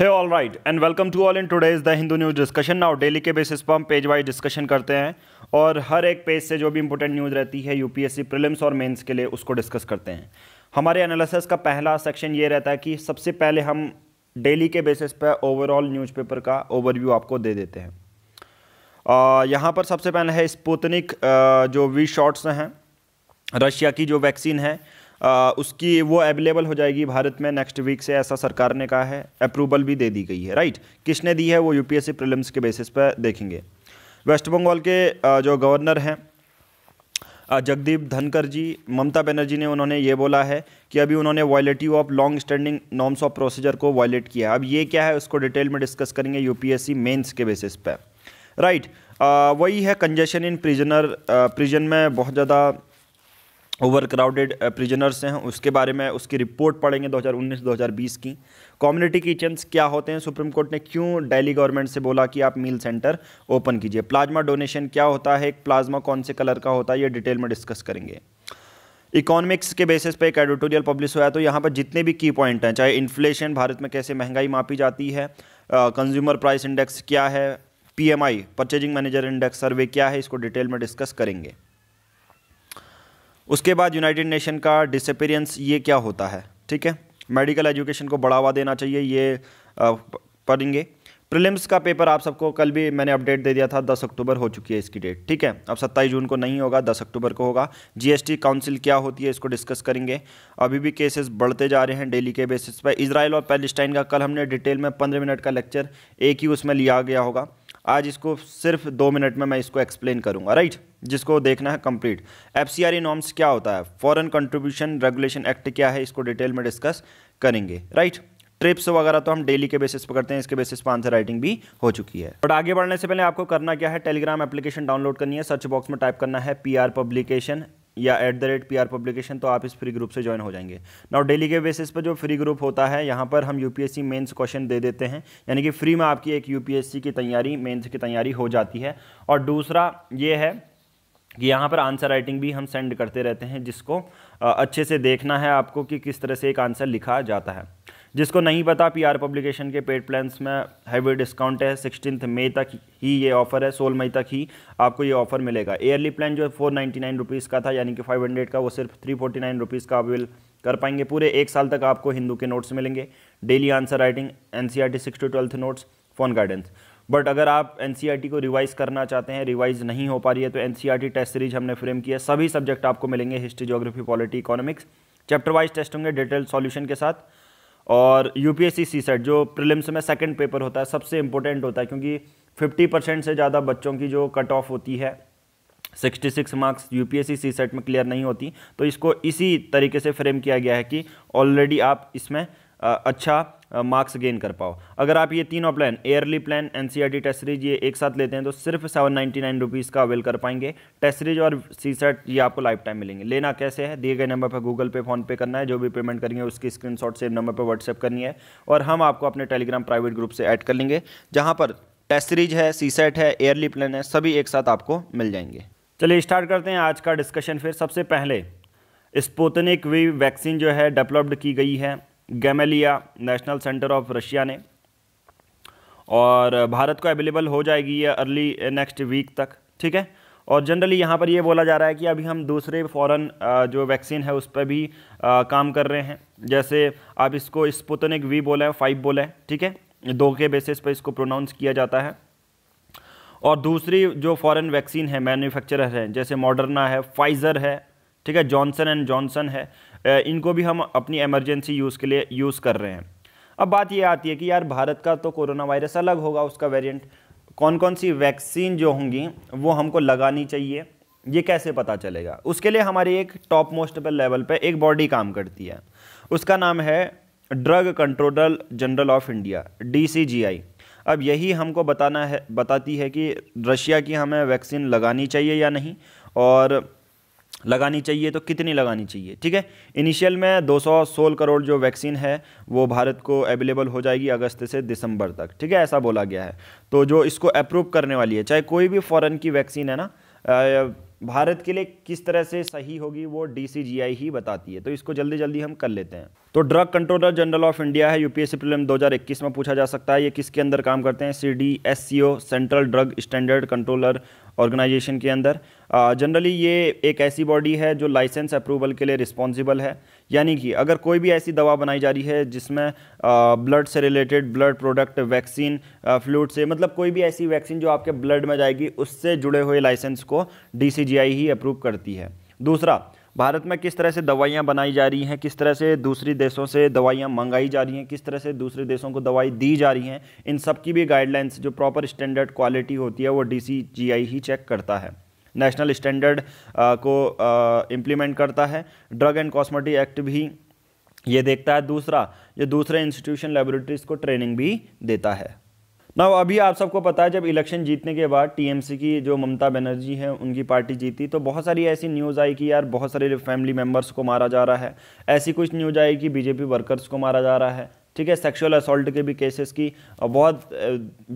है all right and welcome to all in today's the Hindu news discussion now daily के basis पर हम page wise discussion करते हैं और हर एक पेज से जो भी इंपॉर्टेंट न्यूज रहती है यूपीएससी प्रीलिम्स और मेंस के लिए उसको डिस्कस करते हैं हमारे एनालिसिस का पहला सेक्शन ये रहता है कि सबसे पहले हम डेली के बेसिस पर ओवरऑल न्यूज़पेपर का ओवरव्यू आपको दे देते हैं यहाँ पर सबसे पहले है स्पुतनिक जो वी शॉर्ट्स हैं रशिया की जो वैक्सीन है आ, उसकी वो अवेलेबल हो जाएगी भारत में नेक्स्ट वीक से ऐसा सरकार ने कहा है अप्रूवल भी दे दी गई है राइट किसने दी है वो यूपीएससी प्रीलिम्स के बेसिस पर देखेंगे वेस्ट बंगाल के जो गवर्नर हैं जगदीप धनकर जी ममता बनर्जी ने उन्होंने ये बोला है कि अभी उन्होंने violative of long standing norms of procedure को वॉयलेट किया अब ये क्या है उसको डिटेल में डिस्कस करेंगे यूपीएससी मेंस के बेसिस पर राइट वही है कंजेशन इन प्रिजनर प्रिजन में बहुत ज़्यादा ओवर क्राउडेड प्रिजनर्स हैं उसके बारे में उसकी रिपोर्ट पढ़ेंगे 2019-2020 की कम्युनिटी किचन्स क्या होते हैं सुप्रीम कोर्ट ने क्यों डेली गवर्नमेंट से बोला कि आप मील सेंटर ओपन कीजिए प्लाज्मा डोनेशन क्या होता है एक प्लाज्मा कौन से कलर का होता है ये डिटेल में डिस्कस करेंगे इकोनॉमिक्स के बेसिस पे एक एडिटोरियल पब्लिश हुआ है तो यहाँ पर जितने भी की पॉइंट हैं चाहे इन्फ्लेशन भारत में कैसे महंगाई मापी जाती है कंज्यूमर प्राइस इंडेक्स क्या है PMI purchasing manager index survey क्या है इसको डिटेल में डिस्कस करेंगे उसके बाद यूनाइटेड नेशन का डिसपेरियंस ये क्या होता है ठीक है मेडिकल एजुकेशन को बढ़ावा देना चाहिए ये पढ़ेंगे प्रिलिम्स का पेपर आप सबको कल भी मैंने अपडेट दे दिया था 10 अक्टूबर हो चुकी है इसकी डेट ठीक है अब 27 जून को नहीं होगा 10 अक्टूबर को होगा जीएसटी काउंसिल क्या होती है इसको डिस्कस करेंगे अभी भी केसेस बढ़ते जा रहे हैं डेली के बेसिस पर इसराइल और पैलेस्टाइन का कल हमने डिटेल में पंद्रह मिनट का लेक्चर एक ही उसमें लिया गया होगा आज इसको सिर्फ दो मिनट में मैं इसको एक्सप्लेन करूंगा राइट जिसको देखना है कंप्लीट एफ सी नॉर्म्स क्या होता है फॉरेन कंट्रीब्यूशन रेगुलेशन एक्ट क्या है इसको डिटेल में डिस्कस करेंगे राइट ट्रिप्स वगैरह तो हम डेली के बेसिस पर करते हैं इसके बेसिस पर आंसर राइटिंग भी हो चुकी है बट आगे बढ़ने से पहले आपको करना क्या है टेलीग्राम एप्लीकेशन डाउनलोड करनी है सर्च बॉक्स में टाइप करना है पी आर पब्लिकेशन या at the rate P R publication तो आप इस फ्री ग्रुप से ज्वाइन हो जाएंगे नाउ डेली के बेसिस पर जो फ्री ग्रुप होता है यहाँ पर हम U P S C mains question दे देते हैं यानी कि फ्री में आपकी एक यू पी एस सी की तैयारी मेन्स की तैयारी हो जाती है और दूसरा ये है कि यहाँ पर आंसर राइटिंग भी हम सेंड करते रहते हैं जिसको अच्छे से देखना है आपको कि किस तरह से एक आंसर लिखा जाता है जिसको नहीं पता पीआर पब्लिकेशन के पेड प्लान्स में हैवी डिस्काउंट है सिक्सटीन मई तक ही ये ऑफर है सोलह मई तक ही आपको ये ऑफर मिलेगा एयरली प्लान जो है फोर नाइन्टी नाइन रुपीज़ का था यानी कि फाइव हंड्रेड का वो सिर्फ थ्री फोर्टी नाइन रुपीज़ का अवेल कर पाएंगे पूरे एक साल तक आपको हिंदू के नोट्स मिलेंगे daily answer writing N C R T six to twelfth notes phone guidance but अगर आप एन सी आर टी को रिवाइज़ करना चाहते हैं रिवाइज़ नहीं हो पा रही है तो N C R T test series हमने फ्रेम किया सभी सब्जेक्ट आपको मिलेंगे history geography polity economics chapter wise test होंगे डिटेल सॉल्यूशन के साथ और U P S C set जो प्रिलिम्स में सेकेंड पेपर होता है सबसे इम्पोर्टेंट होता है क्योंकि 50 परसेंट से ज़्यादा बच्चों की जो कट ऑफ होती है 66 marks U P S C set में क्लियर नहीं होती तो इसको इसी तरीके से फ्रेम किया गया है कि ऑलरेडी आप इसमें अच्छा मार्क्स गेन कर पाओ अगर आप ये तीनों plan early plan and test series ये एक साथ लेते हैं तो सिर्फ सेवन नाइन्टी नाइन रुपीज़ का अवेल कर पाएंगे टेस्ट सीरीज और सी सेट ये आपको लाइफ टाइम मिलेंगे लेना कैसे है दिए गए नंबर पर गूगल पे फ़ोन पे करना है जो भी पेमेंट करेंगे उसकी स्क्रीन शॉट सेम नंबर पर व्हाट्सएप करनी है और हम आपको अपने टेलीग्राम प्राइवेट ग्रुप से ऐड कर लेंगे जहाँ पर टेस्ट सीरीज है सी सेट है एयरली प्लान है सभी एक साथ आपको मिल जाएंगे चलिए स्टार्ट करते हैं आज का डिस्कशन फिर सबसे पहले स्पुतनिक वी वैक्सीन जो है डेवलप्ड की गई है Gamaleya national centre of Russia ने और भारत को अवेलेबल हो जाएगी ये अर्ली नेक्स्ट वीक तक ठीक है और जनरली यहाँ पर ये बोला जा रहा है कि अभी हम दूसरे फॉरेन जो वैक्सीन है उस पर भी काम कर रहे हैं जैसे आप इसको स्पुतनिक वी बोलें फाइव बोलें ठीक है दो के बेसिस पर इसको प्रोनाउंस किया जाता है और दूसरी जो फॉरेन वैक्सीन है मैन्युफैक्चरर है जैसे मॉडर्ना है फाइज़र है ठीक है जॉनसन एंड जॉनसन है इनको भी हम अपनी एमरजेंसी यूज़ के लिए यूज़ कर रहे हैं अब बात ये आती है कि यार भारत का तो कोरोना वायरस अलग होगा उसका वेरिएंट कौन कौन सी वैक्सीन जो होंगी वो हमको लगानी चाहिए ये कैसे पता चलेगा उसके लिए हमारी एक टॉप मोस्ट पर लेवल पर एक बॉडी काम करती है उसका नाम है drug controller general of India D अब यही हमको बताना है बताती है कि रशिया की हमें वैक्सीन लगानी चाहिए या नहीं और लगानी चाहिए तो कितनी लगानी चाहिए ठीक है इनिशियल में दो सौ सोलह करोड़ जो वैक्सीन है वो भारत को अवेलेबल हो जाएगी अगस्त से दिसंबर तक ठीक है ऐसा बोला गया है तो जो इसको अप्रूव करने वाली है चाहे कोई भी फ़ॉरन की वैक्सीन है ना भारत के लिए किस तरह से सही होगी वो डीसीजीआई ही बताती है तो इसको जल्दी जल्दी हम कर लेते हैं तो drug controller general of India है यूपीएससी प्रीलिम 2021 में पूछा जा सकता है ये किसके अंदर काम करते हैं C D S C O central drug standard controller organisation के अंदर जनरली ये एक ऐसी बॉडी है जो लाइसेंस अप्रूवल के लिए रिस्पॉन्सिबल है यानी कि अगर कोई भी ऐसी दवा बनाई जा रही है जिसमें ब्लड से related blood product vaccine fluid से मतलब कोई भी ऐसी वैक्सीन जो आपके ब्लड में जाएगी उससे जुड़े हुए लाइसेंस को डी ही अप्रूव करती है दूसरा भारत में किस तरह से दवाइयाँ बनाई जा रही हैं किस तरह से दूसरे देशों से दवाइयाँ मंगाई जा रही हैं किस तरह से दूसरे देशों को दवाई दी जा रही हैं इन सब की भी गाइडलाइंस जो प्रॉपर स्टैंडर्ड क्वालिटी होती है वो डी ही चेक करता है नेशनल स्टैंडर्ड को इम्प्लीमेंट करता है ड्रग एंड कॉस्मेटिक एक्ट भी ये देखता है दूसरा ये दूसरे इंस्टीट्यूशन लेबोरेटरीज़ को ट्रेनिंग भी देता है ना अभी आप सबको पता है जब इलेक्शन जीतने के बाद टीएमसी की जो ममता बनर्जी है उनकी पार्टी जीती तो बहुत सारी ऐसी न्यूज़ आई कि यार बहुत सारे फैमिली मेम्बर्स को मारा जा रहा है ऐसी कुछ न्यूज़ आई कि बीजेपी वर्कर्स को मारा जा रहा है ठीक है सेक्सुअल असोल्ट के भी केसेस की और बहुत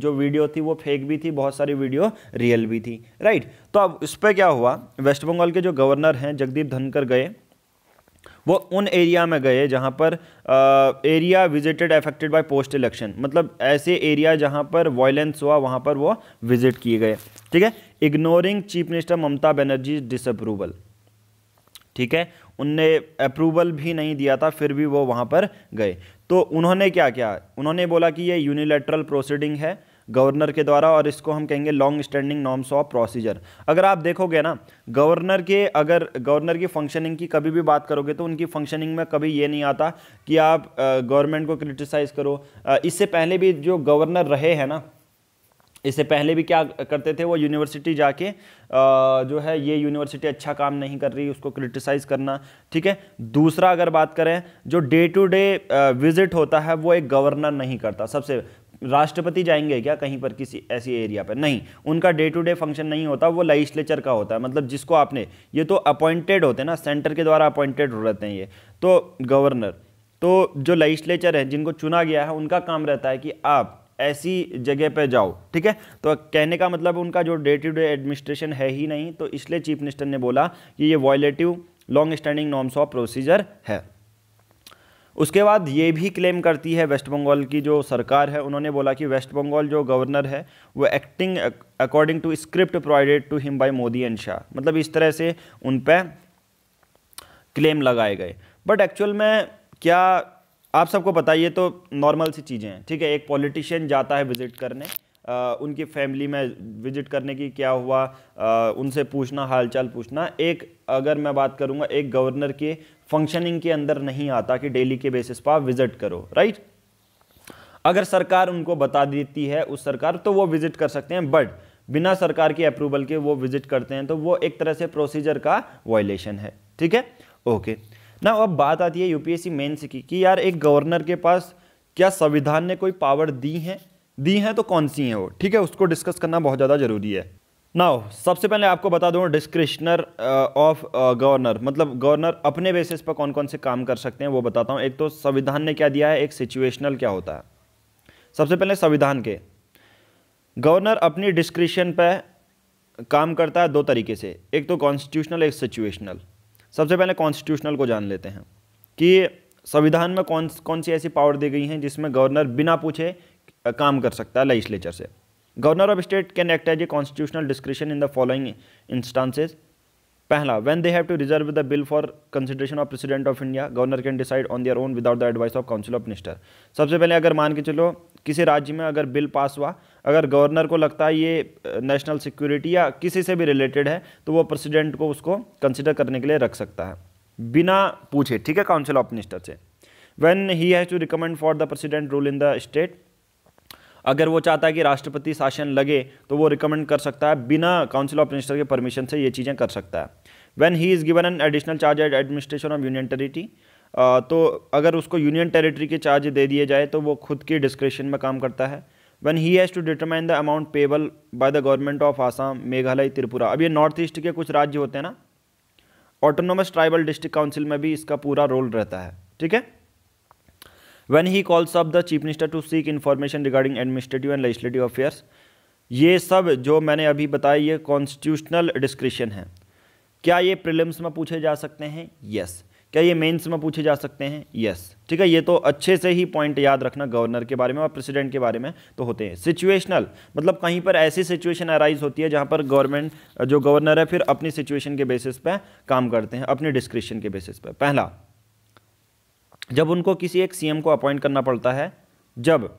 जो वीडियो थी वो फेक भी थी बहुत सारी वीडियो रियल भी थी राइट तो अब इस पर क्या हुआ वेस्ट बंगाल के जो गवर्नर हैं जगदीप धनकर गए वो उन एरिया में गए जहाँ पर area visited affected by post election मतलब ऐसे एरिया जहाँ पर वायलेंस हुआ वहाँ पर वो विजिट किए गए ठीक है ignoring chief minister Mamata Banerjee disapproval ठीक है उनने अप्रूवल भी नहीं दिया था फिर भी वो वहाँ पर गए तो उन्होंने क्या किया उन्होंने बोला कि ये यूनिलेटरल प्रोसीडिंग है गवर्नर के द्वारा और इसको हम कहेंगे long standing norms of procedure अगर आप देखोगे ना गवर्नर के अगर गवर्नर की फंक्शनिंग की कभी भी बात करोगे तो उनकी फंक्शनिंग में कभी ये नहीं आता कि आप गवर्नमेंट को क्रिटिसाइज़ करो इससे पहले भी जो गवर्नर रहे हैं ना इससे पहले भी क्या करते थे वो यूनिवर्सिटी जाके जो है ये यूनिवर्सिटी अच्छा काम नहीं कर रही उसको क्रिटिसाइज़ करना ठीक है दूसरा अगर बात करें जो डे टू डे विज़िट होता है वो एक गवर्नर नहीं करता सबसे राष्ट्रपति जाएंगे क्या कहीं पर किसी ऐसी एरिया पर नहीं उनका डे टू डे फंक्शन नहीं होता वो लजिस्लेचर का होता है मतलब जिसको आपने ये तो अपॉइंटेड होते हैं ना सेंटर के द्वारा अपॉइंटेड रहते हैं ये तो गवर्नर तो जो लजिस्लेचर है जिनको चुना गया है उनका काम रहता है कि आप ऐसी जगह पर जाओ ठीक है तो कहने का मतलब उनका जो डे टू डे एडमिनिस्ट्रेशन है ही नहीं तो इसलिए चीफ मिनिस्टर ने बोला कि ये violative long standing norms of procedure है उसके बाद ये भी क्लेम करती है वेस्ट बंगाल की जो सरकार है उन्होंने बोला कि वेस्ट बंगाल जो गवर्नर है वो acting according to script provided to him by Modi and Shah मतलब इस तरह से उन पर क्लेम लगाए गए बट एक्चुअल में क्या आप सबको बताइए तो नॉर्मल सी चीज़ें हैं ठीक है एक पॉलिटिशियन जाता है विजिट करने आ, उनकी फैमिली में विजिट करने की क्या हुआ आ, उनसे पूछना हालचाल पूछना एक अगर मैं बात करूंगा एक गवर्नर के फंक्शनिंग के अंदर नहीं आता कि डेली के बेसिस पर आप विजिट करो राइट अगर सरकार उनको बता देती है उस सरकार तो वो विजिट कर सकते हैं बट बिना सरकार के अप्रूवल के वो विजिट करते हैं तो वो एक तरह से प्रोसीजर का वायलेशन है ठीक है ओके ना अब बात आती है यूपीएससी मेन्स की कि यार एक गवर्नर के पास क्या संविधान ने कोई पावर दी है दी हैं तो कौन सी हैं वो ठीक है उसको डिस्कस करना बहुत ज़्यादा ज़रूरी है नाउ सबसे पहले आपको बता दूँ डिस्क्रिशनर ऑफ गवर्नर मतलब गवर्नर अपने बेसिस पर कौन कौन से काम कर सकते हैं वो बताता हूँ एक तो संविधान ने क्या दिया है एक सिचुएशनल क्या होता है सबसे पहले संविधान के गवर्नर अपनी डिस्क्रिशन पर काम करता है दो तरीके से एक तो कॉन्स्टिट्यूशनल एक सिचुएशनल सबसे पहले कॉन्स्टिट्यूशनल को जान लेते हैं कि संविधान में कौन कौन सी ऐसी पावर दी गई हैं जिसमें गवर्नर बिना पूछे काम कर सकता है लेजिस्लेचर से governor of state can act as a constitutional discretion in the following instances पहला when they have to reserve the bill for consideration of president of India governor can decide on their own without the advice of council of minister सबसे पहले अगर मान के चलो किसी राज्य में अगर बिल पास हुआ अगर गवर्नर को लगता है ये नेशनल सिक्योरिटी या किसी से भी रिलेटेड है तो वो प्रेसिडेंट को उसको कंसिडर करने के लिए रख सकता है बिना पूछे ठीक है काउंसिल ऑफ मिनिस्टर से when he has to recommend for the president rule in the state अगर वो चाहता है कि राष्ट्रपति शासन लगे तो वो रिकमेंड कर सकता है बिना काउंसिल ऑफ मिनिस्टर के परमिशन से ये चीज़ें कर सकता है when he is given an additional charge at administration of union territory तो अगर उसको यूनियन टेरिटरी के चार्ज दे दिए जाए तो वो खुद के डिस्क्रिप्शन में काम करता है when he has to determine the amount payable by the government of Assam Meghalaya Tripura अब ये नॉर्थ ईस्ट के कुछ राज्य होते हैं ना ऑटोनोमस ट्राइबल डिस्ट्रिक्ट काउंसिल में भी इसका पूरा रोल रहता है ठीक है when he calls up the chief minister to seek information regarding administrative and legislative affairs ये सब जो मैंने अभी बताया ये कॉन्स्टिट्यूशनल डिस्क्रिप्शन है क्या ये प्रिलिम्स में पूछे जा सकते हैं यस क्या ये मेंस में पूछे जा सकते हैं यस ठीक है ये तो अच्छे से ही पॉइंट याद रखना गवर्नर के बारे में और प्रेसिडेंट के बारे में तो होते हैं सिचुएशनल मतलब कहीं पर ऐसी सिचुएशन अराइज होती है जहाँ पर गवर्नमेंट जो गवर्नर है फिर अपनी सिचुएशन के बेसिस पे काम करते हैं अपने डिस्क्रिप्शन के बेसिस पे पहला जब उनको किसी एक सीएम को अपॉइंट करना पड़ता है जब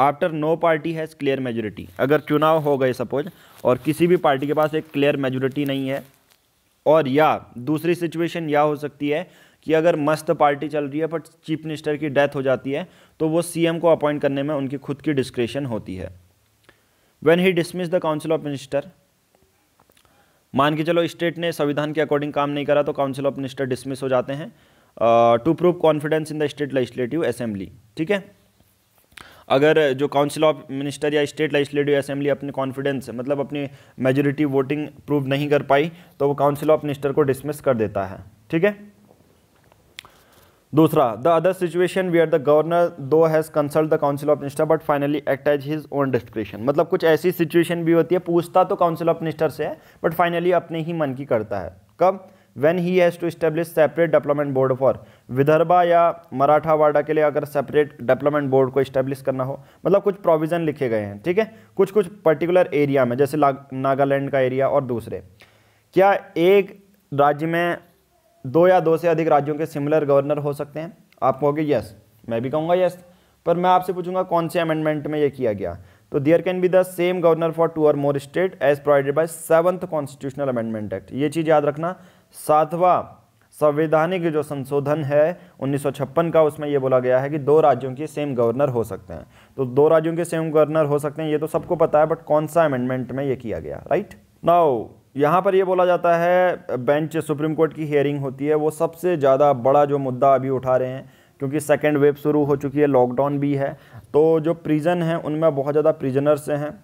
after no party has clear majority अगर चुनाव हो गए सपोज और किसी भी पार्टी के पास एक क्लियर मेजोरिटी नहीं है और या दूसरी सिचुएशन यह हो सकती है कि अगर मस्त पार्टी चल रही है बट चीफ मिनिस्टर की डेथ हो जाती है तो वो सीएम को अपॉइंट करने में उनकी खुद की डिस्क्रिशन होती है when he dismiss the council of minister मान के चलो स्टेट ने संविधान के अकॉर्डिंग काम नहीं करा तो काउंसिल ऑफ मिनिस्टर डिसमिस हो जाते हैं to prove confidence in the state legislative assembly ठीक है अगर जो काउंसिल ऑफ मिनिस्टर या स्टेट लेजिस्लेटिव असेंबली अपने कॉन्फिडेंस मतलब अपनी मेजोरिटी वोटिंग प्रूव नहीं कर पाई तो वो काउंसिल ऑफ मिनिस्टर को डिसमिस कर देता है ठीक है दूसरा the other situation we are the governor though has consult the council of minister but finally act as his own description मतलब कुछ ऐसी सिचुएशन भी होती है पूछता तो काउंसिल ऑफ मिनिस्टर से है बट फाइनली अपने ही मन की करता है कब when he has to establish separate development board for Vidarbha या मराठावाड़ा के लिए अगर सेपरेट डेवलपमेंट बोर्ड को इस्टेब्लिश करना हो मतलब कुछ प्रोविज़न लिखे गए हैं ठीक है कुछ कुछ पर्टिकुलर एरिया में जैसे नागालैंड का एरिया और दूसरे क्या एक राज्य में दो या दो से अधिक राज्यों के सिमिलर गवर्नर हो सकते हैं आप कहोगे यस मैं भी कहूँगा यस पर मैं आपसे पूछूंगा कौन से अमेंडमेंट में ये किया गया तो there can be the same governor for two और more state as provided by seventh constitutional amendment act ये चीज़ याद रखना सातवां संवैधानिक जो संशोधन है 1956 का उसमें यह बोला गया है कि दो राज्यों के सेम गवर्नर हो सकते हैं तो दो राज्यों के सेम गवर्नर हो सकते हैं ये तो सबको पता है बट कौन सा अमेंडमेंट में ये किया गया राइट नाउ यहाँ पर यह बोला जाता है बेंच सुप्रीम कोर्ट की हियरिंग होती है वो सबसे ज़्यादा बड़ा जो मुद्दा अभी उठा रहे हैं क्योंकि सेकेंड वेव शुरू हो चुकी है लॉकडाउन भी है तो जो प्रिजन हैं उनमें बहुत ज़्यादा प्रिजनर्स हैं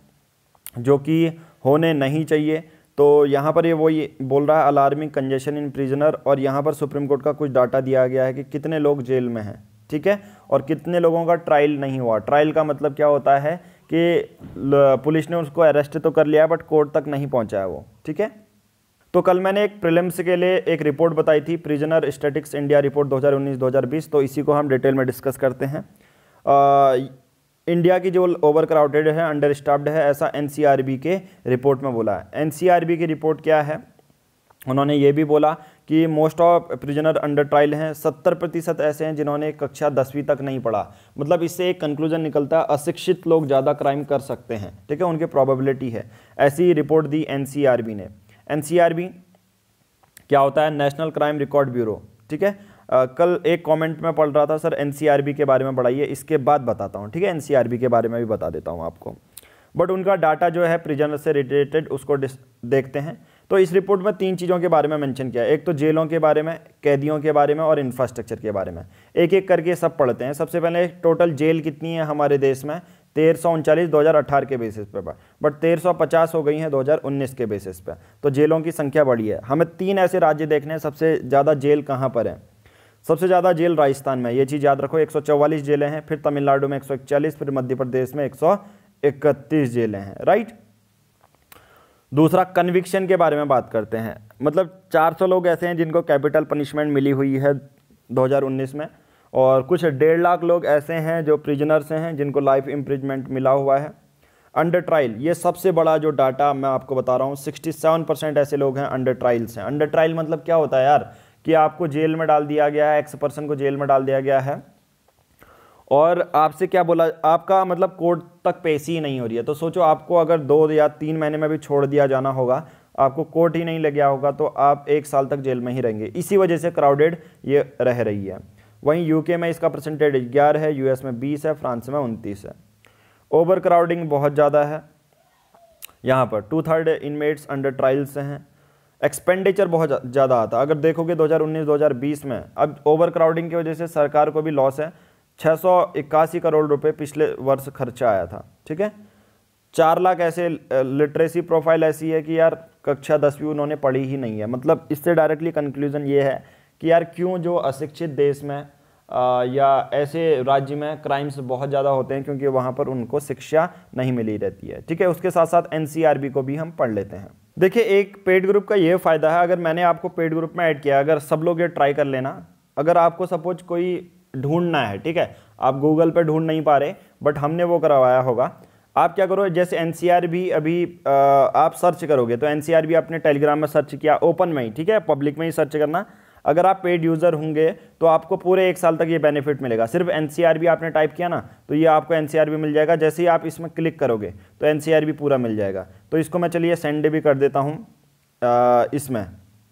जो कि होने नहीं चाहिए तो यहाँ पर ये वो ये बोल रहा है अलार्मिंग कंजेशन इन प्रिजनर और यहाँ पर सुप्रीम कोर्ट का कुछ डाटा दिया गया है कि कितने लोग जेल में हैं ठीक है और कितने लोगों का ट्रायल नहीं हुआ ट्रायल का मतलब क्या होता है कि पुलिस ने उसको अरेस्ट तो कर लिया बट कोर्ट तक नहीं पहुँचा वो ठीक है तो कल मैंने एक प्रिलिम्स के लिए एक रिपोर्ट बताई थी प्रिजनर स्टेटिक्स इंडिया रिपोर्ट 2019-2020 तो इसी को हम डिटेल में डिस्कस करते हैं आ, इंडिया की जो ओवर क्राउडेड है अंडर स्टाफ्ड है ऐसा एन के रिपोर्ट में बोला है एन की रिपोर्ट क्या है उन्होंने ये भी बोला कि most of prisoner under trial हैं सत्तर प्रतिशत ऐसे हैं जिन्होंने कक्षा दसवीं तक नहीं पढ़ा मतलब इससे एक कंक्लूजन निकलता है अशिक्षित लोग ज़्यादा क्राइम कर सकते हैं ठीक है उनके प्रोबेबिलिटी है ऐसी रिपोर्ट दी एन ने एन क्या होता है नेशनल क्राइम रिकॉर्ड ब्यूरो ठीक है आ, कल एक कमेंट में पढ़ रहा था सर एनसीआरबी के बारे में पढ़ाइए इसके बाद बताता हूँ ठीक है एनसीआरबी के बारे में भी बता देता हूँ आपको बट उनका डाटा जो है प्रिजनर से रिलेटेड उसको देखते हैं तो इस रिपोर्ट में तीन चीज़ों के बारे में मेंशन किया एक तो जेलों के बारे में कैदियों के बारे में और इंफ्रास्ट्रक्चर के बारे में एक एक करके सब पढ़ते हैं सबसे पहले टोटल जेल कितनी है हमारे देश में तेरह सौ उनचालीस दो हज़ार अट्ठारह के बेसिस पे बट तेरह सौ पचास हो गई हैं दो हज़ार उन्नीस के बेसिस पर तो जेलों की संख्या बढ़ी है हमें तीन ऐसे राज्य देखने हैं सबसे ज़्यादा जेल कहाँ पर है सबसे ज़्यादा जेल राजस्थान में ये चीज़ याद रखो एक जेलें हैं फिर तमिलनाडु में एक फिर मध्य प्रदेश में एक जेलें हैं राइट दूसरा कन्विक्शन के बारे में बात करते हैं मतलब 400 लोग ऐसे हैं जिनको कैपिटल पनिशमेंट मिली हुई है 2019 में और कुछ डेढ़ लाख लोग ऐसे हैं जो प्रिजनर्स हैं जिनको लाइफ इम्प्रिजमेंट मिला हुआ है अंडर ट्रायल ये सबसे बड़ा जो डाटा मैं आपको बता रहा हूँ 67 परसेंट ऐसे लोग हैं अंडर ट्रायल से अंडर ट्रायल मतलब क्या होता है यार कि आपको जेल में डाल दिया गया है एक्स पर्सन को जेल में डाल दिया गया है और आपसे क्या बोला आपका मतलब कोर्ट तक पेशी ही नहीं हो रही है तो सोचो आपको अगर दो या तीन महीने में भी छोड़ दिया जाना होगा आपको कोर्ट ही नहीं लग गया होगा तो आप एक साल तक जेल में ही रहेंगे इसी वजह से क्राउडेड ये रह रही है वहीं यूके में इसका परसेंटेज ग्यारह है यूएस में बीस है फ्रांस में उनतीस है ओवर क्राउडिंग बहुत ज़्यादा है यहाँ पर two third inmates under trials हैं एक्सपेंडिचर बहुत ज़्यादा आता अगर देखोगे 2019-2020 में अब ओवर क्राउडिंग की वजह से सरकार को भी लॉस है छः करोड़ रुपए पिछले वर्ष खर्चा आया था ठीक है चार लाख ऐसे लिटरेसी प्रोफाइल ऐसी है कि यार कक्षा दसवीं उन्होंने पढ़ी ही नहीं है मतलब इससे डायरेक्टली कंक्लूजन ये है कि यार क्यों जो अशिक्षित देश में या ऐसे राज्य में क्राइम्स बहुत ज़्यादा होते हैं क्योंकि वहाँ पर उनको शिक्षा नहीं मिली रहती है ठीक है उसके साथ साथ एन को भी हम पढ़ लेते हैं देखिए एक पेड ग्रुप का ये फ़ायदा है अगर मैंने आपको पेड ग्रुप में ऐड किया अगर सब लोग ये ट्राई कर लेना अगर आपको सपोज कोई ढूंढना है ठीक है आप गूगल पर ढूंढ नहीं पा रहे बट हमने वो करवाया होगा आप क्या करो जैसे एन भी अभी आ, आप सर्च करोगे तो एन भी आपने टेलीग्राम में सर्च किया ओपन में ही ठीक है पब्लिक में ही सर्च करना अगर आप पेड यूज़र होंगे तो आपको पूरे एक साल तक ये बेनिफिट मिलेगा सिर्फ एन आपने टाइप किया ना तो ये आपको एन मिल जाएगा जैसे ही आप इसमें क्लिक करोगे तो एन पूरा मिल जाएगा तो इसको मैं चलिए सेंड भी कर देता हूँ इसमें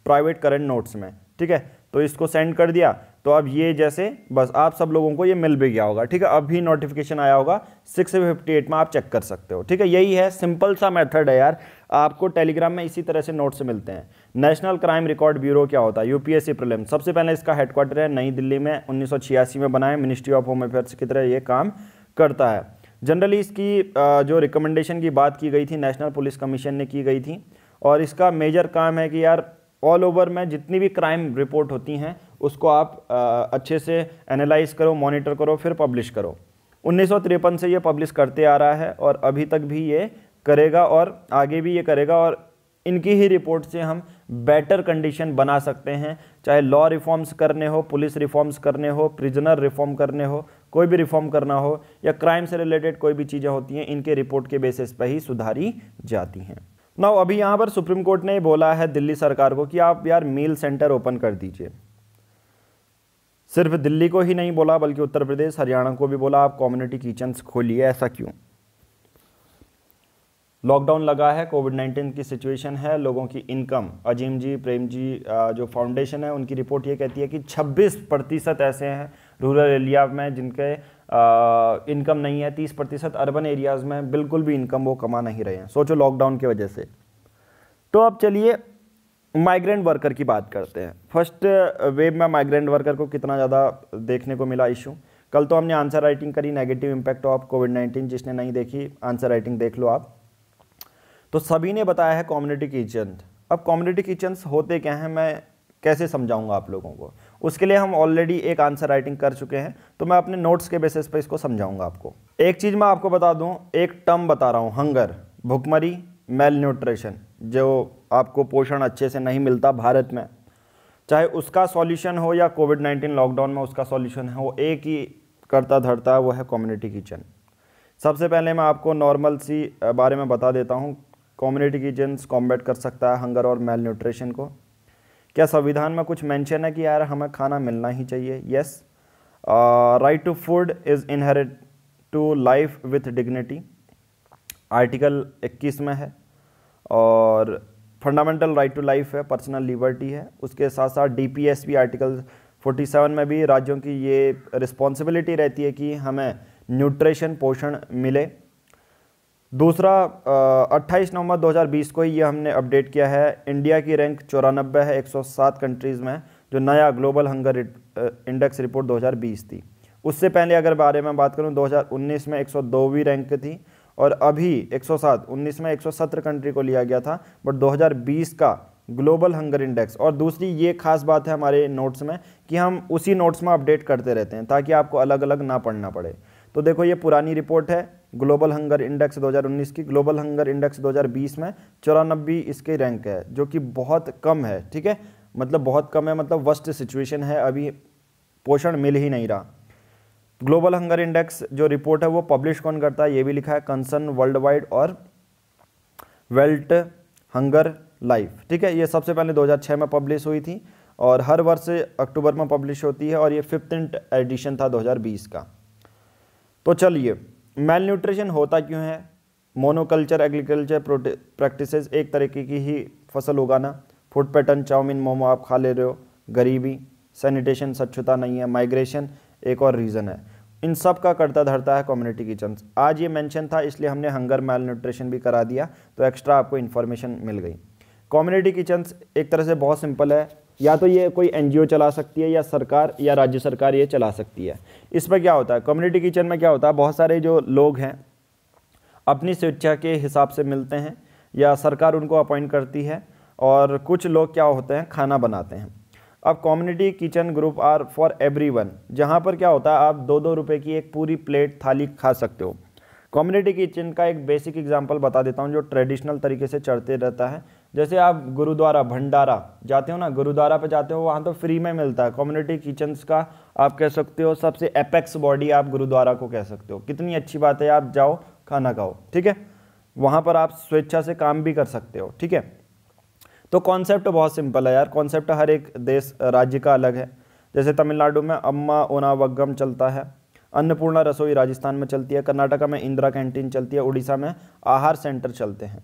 प्राइवेट करंट नोट्स में ठीक है तो इसको सेंड कर दिया तो अब ये जैसे बस आप सब लोगों को ये मिल भी गया होगा ठीक है अब भी नोटिफिकेशन आया होगा सिक्स फिफ्टी एट में आप चेक कर सकते हो ठीक है यही है सिंपल सा मेथड है यार आपको टेलीग्राम में इसी तरह से नोट्स मिलते हैं नेशनल क्राइम रिकॉर्ड ब्यूरो क्या होता है यूपीएससी प्रिलिम सबसे पहले इसका हेडक्वार्टर है नई दिल्ली में उन्नीस में बनाए मिनिस्ट्री ऑफ होम अफेयर्स की तरह ये काम करता है जनरली इसकी जो रिकमेंडेशन की बात की गई थी नेशनल पुलिस कमीशन ने की गई थी और इसका मेजर काम है कि यार ऑल ओवर में जितनी भी क्राइम रिपोर्ट होती हैं उसको आप अच्छे से एनालाइज करो मॉनिटर करो फिर पब्लिश करो उन्नीस से ये पब्लिश करते आ रहा है और अभी तक भी ये करेगा और आगे भी ये करेगा और इनकी ही रिपोर्ट से हम बेटर कंडीशन बना सकते हैं चाहे लॉ रिफॉर्म्स करने हो पुलिस रिफॉर्म्स करने हो प्रिजनर रिफॉर्म करने हो कोई भी रिफॉर्म करना हो या क्राइम से रिलेटेड कोई भी चीज़ें होती हैं इनके रिपोर्ट के बेसिस पर ही सुधारी जाती हैं ना अभी यहाँ पर सुप्रीम कोर्ट ने बोला है दिल्ली सरकार को कि आप यार मील सेंटर ओपन कर दीजिए सिर्फ दिल्ली को ही नहीं बोला बल्कि उत्तर प्रदेश हरियाणा को भी बोला आप कम्युनिटी किचन्स खोलिए ऐसा क्यों लॉकडाउन लगा है कोविड नाइन्टीन की सिचुएशन है लोगों की इनकम अजीम जी प्रेम जी जो फाउंडेशन है उनकी रिपोर्ट ये कहती है कि 26 प्रतिशत ऐसे हैं रूरल एरिया में जिनके इनकम नहीं है 30 प्रतिशत अर्बन एरियाज़ में बिल्कुल भी इनकम वो कमा नहीं रहे हैं सोचो लॉकडाउन की वजह से तो अब चलिए माइग्रेंट वर्कर की बात करते हैं फर्स्ट वेब में माइग्रेंट वर्कर को कितना ज़्यादा देखने को मिला इशू कल तो हमने आंसर राइटिंग करी negative impact of COVID nineteen जिसने नहीं देखी आंसर राइटिंग देख लो आप तो सभी ने बताया है कम्युनिटी किचन अब कम्युनिटी किचन होते क्या हैं मैं कैसे समझाऊंगा आप लोगों को उसके लिए हम ऑलरेडी एक आंसर राइटिंग कर चुके हैं तो मैं अपने नोट्स के बेसिस पर इसको समझाऊंगा आपको एक चीज़ मैं आपको बता दूं एक टर्म बता रहा हूँ हंगर भुखमरी मेल न्यूट्रिशन जो आपको पोषण अच्छे से नहीं मिलता भारत में चाहे उसका सॉल्यूशन हो या कोविड नाइन्टीन लॉकडाउन में उसका सॉल्यूशन है वो एक ही करता धरता है वो है कम्युनिटी किचन सबसे पहले मैं आपको नॉर्मल सी बारे में बता देता हूँ कॉम्युनिटी किचन्स कॉम्बैट कर सकता है हंगर और मेल न्यूट्रिशन को क्या संविधान में कुछ मेंशन है कि यार हमें खाना मिलना ही चाहिए yes right to food is inherit to life with dignity article 21 में है और फंडामेंटल राइट टू लाइफ है पर्सनल लिबर्टी है उसके साथ साथ डीपीएसपी आर्टिकल 47 में भी राज्यों की ये रिस्पॉन्सिबिलिटी रहती है कि हमें न्यूट्रिशन पोषण मिले दूसरा अट्ठाईस नवंबर 2020 को ही ये हमने अपडेट किया है इंडिया की रैंक चौरानबे है 107 कंट्रीज़ में जो नया ग्लोबल हंगर इंडेक्स रिपोर्ट 2020 थी उससे पहले अगर बारे में बात करूँ 2019 में 102वीं रैंक थी और अभी 107 19 में 117 कंट्री को लिया गया था बट 2020 का ग्लोबल हंगर इंडेक्स और दूसरी ये खास बात है हमारे नोट्स में कि हम उसी नोट्स में अपडेट करते रहते हैं ताकि आपको अलग अलग ना पढ़ना पड़े तो देखो ये पुरानी रिपोर्ट है ग्लोबल हंगर इंडेक्स 2019 की ग्लोबल हंगर इंडेक्स 2020 में चौरानब्बे इसके रैंक है जो कि बहुत कम है ठीक है मतलब बहुत कम है मतलब वर्स्ट सिचुएशन है अभी पोषण मिल ही नहीं रहा ग्लोबल हंगर इंडेक्स जो रिपोर्ट है वो पब्लिश कौन करता है ये भी लिखा है कंसर्न वर्ल्ड वाइड और वेल्ट हंगर लाइफ ठीक है ये सबसे पहले 2006 में पब्लिश हुई थी और हर वर्ष अक्टूबर में पब्लिश होती है और ये फिफ्थ एडिशन था 2020 का तो चलिए मेल न्यूट्रिशन होता क्यों है मोनोकल्चर एग्रीकल्चर प्रैक्टिस एक तरीके की ही फसल उगाना फूड पैटर्न चाउमीन मोमो आप खा ले रहे हो गरीबी सैनिटेशन स्वच्छता नहीं है माइग्रेशन एक और रीज़न है इन सब का करता धरता है कम्युनिटी किचन आज ये मेंशन था इसलिए हमने हंगर मेल न्यूट्रिशन भी करा दिया तो एक्स्ट्रा आपको इन्फॉर्मेशन मिल गई कम्युनिटी किचन्स एक तरह से बहुत सिंपल है या तो ये कोई एन चला सकती है या सरकार या राज्य सरकार ये चला सकती है इस पर क्या होता है कम्युनिटी किचन में क्या होता है बहुत सारे जो लोग हैं अपनी स्वेच्छा के हिसाब से मिलते हैं या सरकार उनको अपॉइंट करती है और कुछ लोग क्या होते हैं खाना बनाते हैं अब community kitchen group are for everyone जहाँ पर क्या होता है आप दो दो रुपये की एक पूरी प्लेट थाली खा सकते हो कम्युनिटी किचन का एक बेसिक एग्जांपल बता देता हूँ जो ट्रेडिशनल तरीके से चढ़ते रहता है जैसे आप गुरुद्वारा भंडारा जाते हो ना गुरुद्वारा पे जाते हो वहाँ तो फ्री में मिलता है कम्युनिटी किचन्स का आप कह सकते हो सबसे एपेक्स बॉडी आप गुरुद्वारा को कह सकते हो कितनी अच्छी बात है आप जाओ खाना खाओ ठीक है वहाँ पर आप स्वेच्छा से काम भी कर सकते हो ठीक है तो कॉन्सेप्ट बहुत सिंपल है यार कॉन्सेप्ट हर एक देश राज्य का अलग है जैसे तमिलनाडु में अम्मा ओनावगम चलता है अन्नपूर्णा रसोई राजस्थान में चलती है कर्नाटका में इंदिरा कैंटीन चलती है उड़ीसा में आहार सेंटर चलते हैं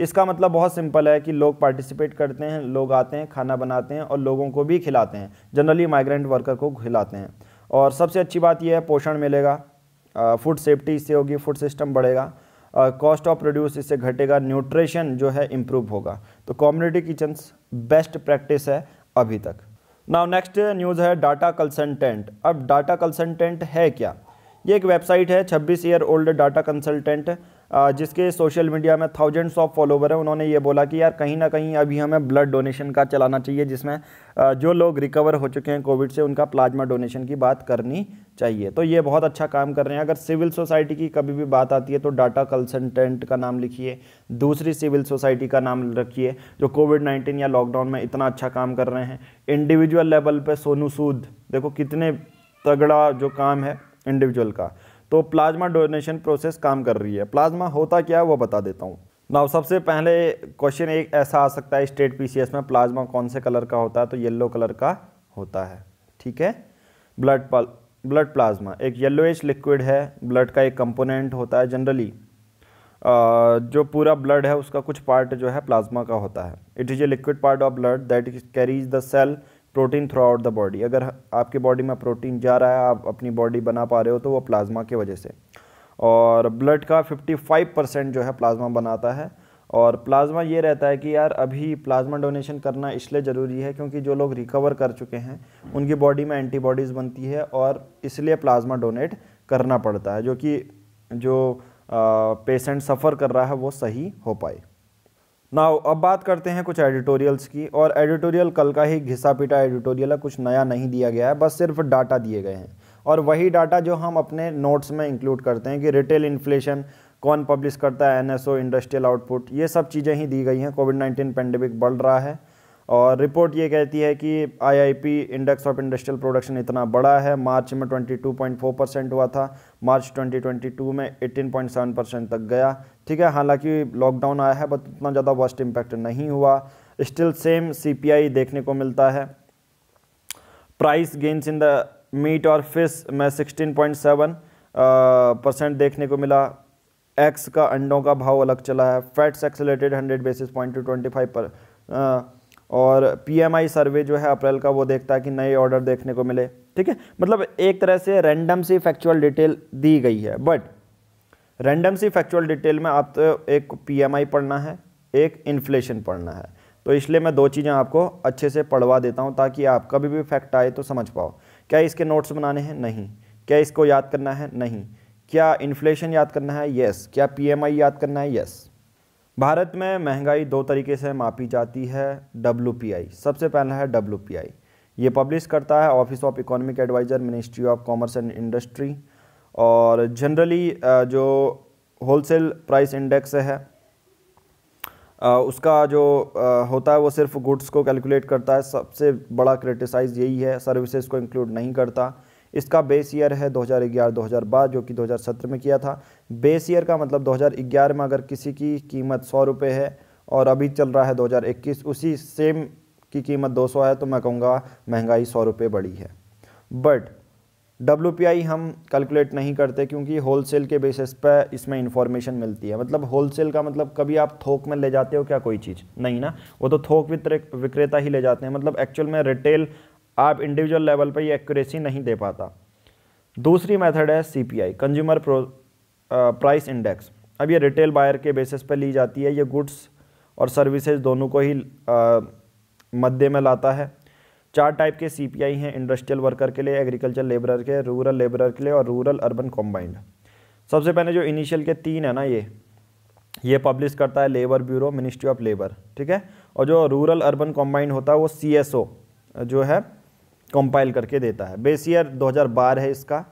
इसका मतलब बहुत सिंपल है कि लोग पार्टिसिपेट करते हैं लोग आते हैं खाना बनाते हैं और लोगों को भी खिलाते हैं जनरली माइग्रेंट वर्कर को खिलाते हैं और सबसे अच्छी बात यह है पोषण मिलेगा फूड सेफ्टी इससे होगी फूड सिस्टम बढ़ेगा कॉस्ट ऑफ प्रोड्यूस इससे घटेगा न्यूट्रिशन जो है इम्प्रूव होगा तो कम्युनिटी किचन्स बेस्ट प्रैक्टिस है अभी तक नाउ नेक्स्ट न्यूज़ है डाटा कंसल्टेंट अब डाटा कंसल्टेंट है क्या ये एक वेबसाइट है 26 ईयर ओल्ड डाटा कंसल्टेंट जिसके सोशल मीडिया में थाउजेंड्स ऑफ फॉलोवर हैं उन्होंने ये बोला कि यार कहीं ना कहीं अभी हमें ब्लड डोनेशन का चलाना चाहिए जिसमें जो लोग रिकवर हो चुके हैं कोविड से उनका प्लाज्मा डोनेशन की बात करनी चाहिए तो ये बहुत अच्छा काम कर रहे हैं अगर सिविल सोसाइटी की कभी भी बात आती है तो डाटा कंसल्टेंट का नाम लिखिए दूसरी सिविल सोसाइटी का नाम रखिए जो कोविड नाइन्टीन या लॉकडाउन में इतना अच्छा काम कर रहे हैं इंडिविजुअल लेवल पर सोनू सूद देखो कितने तगड़ा जो काम है इंडिविजुअल का तो प्लाज्मा डोनेशन प्रोसेस काम कर रही है प्लाज्मा होता क्या है वो बता देता हूँ ना सबसे पहले क्वेश्चन एक ऐसा आ सकता है स्टेट पीसीएस में प्लाज्मा कौन से कलर का होता है तो येल्लो कलर का होता है ठीक है ब्लड ब्लड प्लाज्मा एक एज लिक्विड है ब्लड का एक कंपोनेंट होता है जनरली जो पूरा ब्लड है उसका कुछ पार्ट जो है प्लाज्मा का होता है it is a liquid part of blood that carries the cell protein throughout the body अगर आपके बॉडी में प्रोटीन जा रहा है आप अपनी बॉडी बना पा रहे हो तो वो प्लाज्मा की वजह से और ब्लड का 55 परसेंट जो है प्लाज्मा बनाता है और प्लाज्मा ये रहता है कि यार अभी प्लाज्मा डोनेशन करना इसलिए ज़रूरी है क्योंकि जो लोग रिकवर कर चुके हैं उनकी बॉडी में एंटीबॉडीज़ बनती है और इसलिए प्लाज्मा डोनेट करना पड़ता है जो कि जो पेशेंट सफ़र कर रहा है वो सही हो पाए नाउ अब बात करते हैं कुछ एडिटोरियल्स की और एडिटोरियल कल का ही घिसा पिटा एडिटोरियल है कुछ नया नहीं दिया गया है बस सिर्फ डाटा दिए गए हैं और वही डाटा जो हम अपने नोट्स में इंक्लूड करते हैं कि रिटेल इन्फ्लेशन कौन पब्लिश करता है एनएसओ इंडस्ट्रियल आउटपुट ये सब चीज़ें ही दी गई हैं कोविड नाइन्टीन पेंडेमिक बढ़ रहा है और रिपोर्ट ये कहती है कि IIP index of industrial production इतना बड़ा है मार्च में 22.4 परसेंट हुआ था मार्च 2022 में 18.7 परसेंट तक गया ठीक है हालांकि लॉकडाउन आया है बट उतना ज़्यादा वर्स्ट इम्पैक्ट नहीं हुआ स्टिल सेम सीपीआई देखने को मिलता है price gains in the meat और फिश में सिक्सटीन परसेंट देखने को मिला एक्स का अंडों का भाव अलग चला है fats accelerated hundred basis point to five पर और पीएमआई सर्वे जो है अप्रैल का वो देखता है कि नए ऑर्डर देखने को मिले ठीक है मतलब एक तरह से रैंडम सी फैक्चुअल डिटेल दी गई है बट रैंडम सी फैक्चुअल डिटेल में आप तो एक पीएमआई पढ़ना है एक इन्फ्लेशन पढ़ना है तो इसलिए मैं दो चीज़ें आपको अच्छे से पढ़वा देता हूँ ताकि आप कभी भी फैक्ट आए तो समझ पाओ क्या इसके नोट्स बनाने हैं नहीं क्या इसको याद करना है नहीं क्या इन्फ्लेशन याद करना है यस क्या पी याद करना है यस भारत में महंगाई दो तरीके से मापी जाती है डब्ल्यू सबसे पहला है डब्ल्यू ये पब्लिश करता है office of economic adviser ministry of commerce and industry और जनरली जो होलसेल प्राइस इंडेक्स है उसका जो होता है वो सिर्फ गुड्स को कैलकुलेट करता है सबसे बड़ा क्रिटिसाइज़ यही है सर्विसेज को इंक्लूड नहीं करता इसका बेस ईयर है 2011-2012 जो कि 2017 में किया था बेस ईयर का मतलब 2011 में अगर किसी की कीमत सौ रुपये है और अभी चल रहा है 2021 उसी सेम की कीमत 200 है तो मैं कहूँगा महंगाई सौ रुपये बढ़ी है बट डब्ल्यू हम कैलकुलेट नहीं करते क्योंकि होलसेल के बेसिस पर इसमें इन्फॉर्मेशन मिलती है मतलब होलसेल का मतलब कभी आप थोक में ले जाते हो क्या कोई चीज़ नहीं ना वो तो थोक विक्रेता ही ले जाते हैं मतलब एक्चुअल में रिटेल आप इंडिविजुअल लेवल पर ये एक्यूरेसी नहीं दे पाता दूसरी मेथड है C P I consumer price index अब ये रिटेल बायर के बेसिस पर ली जाती है ये गुड्स और सर्विसेज दोनों को ही uh, मध्य में लाता है चार टाइप के सी पी आई हैं इंडस्ट्रियल वर्कर के लिए एग्रीकल्चर लेबरर के रूरल लेबरर के लिए और रूरल अर्बन कॉम्बाइंड सबसे पहले जो इनिशियल के तीन है ना ये ये पब्लिश करता है labour bureau ministry of labour ठीक है और जो रूरल अर्बन कॉम्बाइंड होता है वो सी एस ओ जो है कंपाइल करके देता है बेस ईयर 2012 है इसका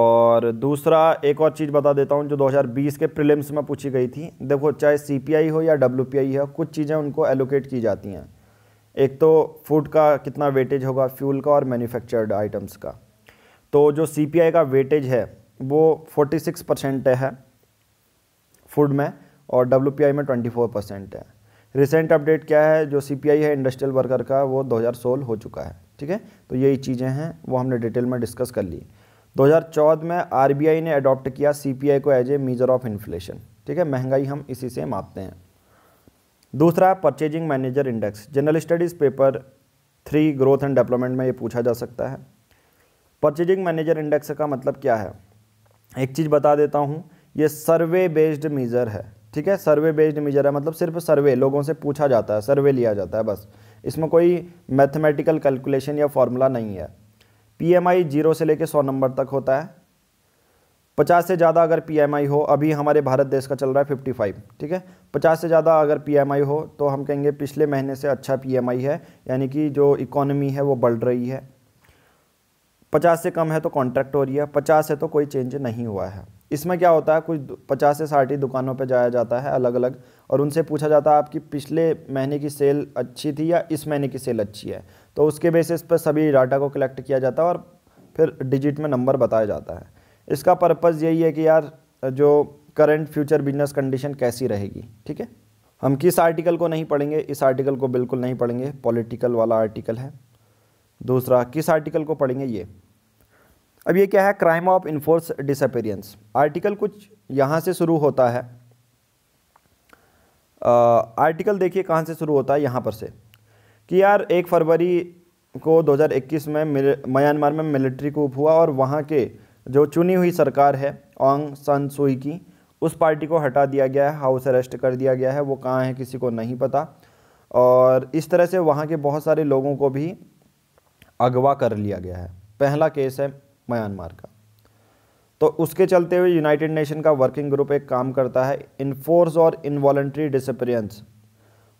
और दूसरा एक और चीज़ बता देता हूँ जो 2020 के प्रीलिम्स में पूछी गई थी देखो चाहे सीपीआई हो या डब्ल्यूपीआई हो कुछ चीज़ें उनको एलोकेट की जाती हैं एक तो फूड का कितना वेटेज होगा फ्यूल का और मैन्युफैक्चर्ड आइटम्स का तो जो सी का वेटेज है वो 46 परसेंट है फूड में और डब्ल्यू में ट्वेंटी परसेंट है रिसेंट अपडेट क्या है जो सी है इंडस्ट्रियल वर्कर का वो दो हो चुका है ठीक है तो यही चीज़ें हैं वो हमने डिटेल में डिस्कस कर ली 2014 में आर ने अडॉप्ट किया सी को as a measure of inflation ठीक है महंगाई हम इसी से मापते हैं दूसरा purchasing manager index general studies paper three growth and development में ये पूछा जा सकता है परचेजिंग मैनेजर इंडेक्स का मतलब क्या है एक चीज़ बता देता हूँ ये सर्वे बेस्ड मीज़र है ठीक है सर्वे बेस्ड मीज़र है मतलब सिर्फ सर्वे लोगों से पूछा जाता है सर्वे लिया जाता है बस इसमें कोई मैथमेटिकल कैलकुलेशन या फॉर्मूला नहीं है पी एम आई जीरो से लेकर सौ नंबर तक होता है पचास से ज़्यादा अगर पी एम आई हो अभी हमारे भारत देश का चल रहा है फिफ्टी फाइव ठीक है पचास से ज़्यादा अगर पी एम आई हो तो हम कहेंगे पिछले महीने से अच्छा पी एम आई है यानी कि जो इकोनॉमी है वो बढ़ रही है पचास से कम है तो कॉन्ट्रैक्ट हो रही है पचास है तो कोई चेंज नहीं हुआ है इसमें क्या होता है कुछ पचास से साठ ही दुकानों पर जाया जाता है अलग अलग और उनसे पूछा जाता है आपकी पिछले महीने की सेल अच्छी थी या इस महीने की सेल अच्छी है तो उसके बेसिस पर सभी डाटा को कलेक्ट किया जाता है और फिर डिजिट में नंबर बताया जाता है इसका पर्पज़ यही है कि यार जो करंट फ्यूचर बिजनेस कंडीशन कैसी रहेगी ठीक है हम किस आर्टिकल को नहीं पढ़ेंगे इस आर्टिकल को बिल्कुल नहीं पढ़ेंगे पॉलिटिकल वाला आर्टिकल है दूसरा किस आर्टिकल को पढ़ेंगे ये अब ये क्या है crime of enforce disappearance article कुछ यहाँ से शुरू होता है आ, आर्टिकल देखिए कहाँ से शुरू होता है यहाँ पर से कि यार एक फरवरी को 2021 में म्यांमार में मिलिट्री कूप हुआ और वहाँ के जो चुनी हुई सरकार है ऑंग सन सुई की उस पार्टी को हटा दिया गया है हाउस अरेस्ट कर दिया गया है वो कहाँ है किसी को नहीं पता और इस तरह से वहाँ के बहुत सारे लोगों को भी अगवा कर लिया गया है पहला केस है म्यांमार का तो उसके चलते हुए यूनाइटेड नेशन का वर्किंग ग्रुप एक काम करता है इनफोर्स और इन्वॉलेंट्री डिसपेरियंस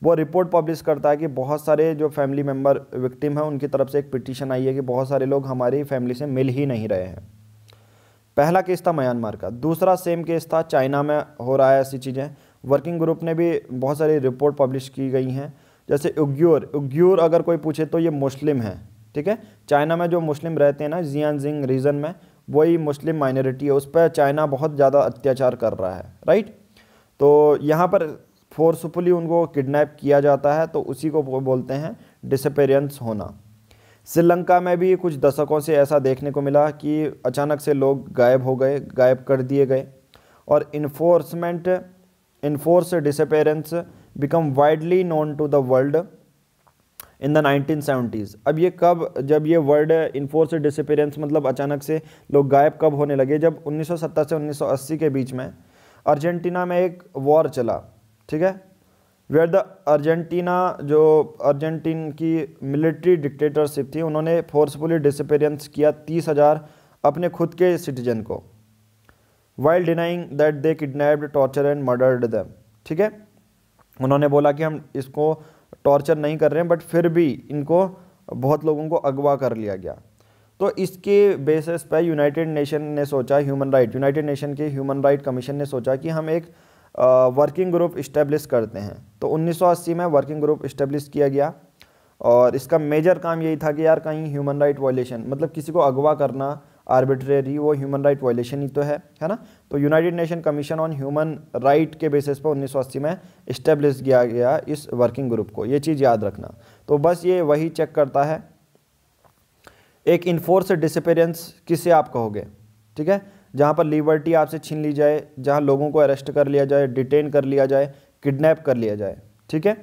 वो रिपोर्ट पब्लिश करता है कि बहुत सारे जो फैमिली मेम्बर विक्टिम हैं उनकी तरफ से एक पिटिशन आई है कि बहुत सारे लोग हमारी फैमिली से मिल ही नहीं रहे हैं पहला केस था म्यांमार का दूसरा सेम केस था चाइना में हो रहा है ऐसी चीज़ें वर्किंग ग्रुप ने भी बहुत सारी रिपोर्ट पब्लिश की गई हैं जैसे उग्योर उग्योर अगर कोई पूछे तो ये मुस्लिम हैं ठीक है चाइना में जो मुस्लिम रहते हैं ना जिंग रीजन में वही मुस्लिम माइनॉरिटी है उस पर चाइना बहुत ज़्यादा अत्याचार कर रहा है राइट तो यहाँ पर फोर्सफुली उनको किडनैप किया जाता है तो उसी को बोलते हैं डिसपेरेंस होना श्रीलंका में भी कुछ दशकों से ऐसा देखने को मिला कि अचानक से लोग गायब हो गए गायब कर दिए गए और enforcement enforce disappearance become widely known to the world in the nineteen seventies अब ये कब जब ये वर्ड इन्फोर्स डिसपेरेंस मतलब अचानक से लोग गायब कब होने लगे जब 1970 से 1980 के बीच में अर्जेंटीना में एक वॉर चला ठीक है वेयर द अर्जेंटीना जो अर्जेंटीन की मिलिट्री डिक्टेटरशिप थी उन्होंने फोर्सफुली डिसपेरेंस किया तीस हज़ार अपने खुद के सिटीजन को while denying that they kidnapped torture and murdered them ठीक है उन्होंने बोला कि हम इसको टॉर्चर नहीं कर रहे हैं बट फिर भी इनको बहुत लोगों को अगवा कर लिया गया तो इसके बेसिस पर यूनाइटेड नेशन ने सोचा ह्यूमन राइट यूनाइटेड नेशन के ह्यूमन राइट कमीशन ने सोचा कि हम एक वर्किंग ग्रुप इस्टेब्लिश करते हैं तो 1980 में वर्किंग ग्रुप इस्टेब्लिश किया गया और इसका मेजर काम यही था कि यार कहीं ह्यूमन राइट वॉयेशन मतलब किसी को अगवा करना आर्बिट्रेरी वो ह्यूमन राइट वायलेशन ही तो है है ना तो united nation commission on human right के बेसिस पर उन्नीस में इस्टेब्लिश किया गया इस वर्किंग ग्रुप को ये चीज़ याद रखना तो बस ये वही चेक करता है एक इन्फोर्स डिसपेरेंस किसे आप कहोगे ठीक है जहाँ पर लिबर्टी आपसे छीन ली जाए जहाँ लोगों को अरेस्ट कर लिया जाए डिटेन कर लिया जाए किडनैप कर लिया जाए ठीक है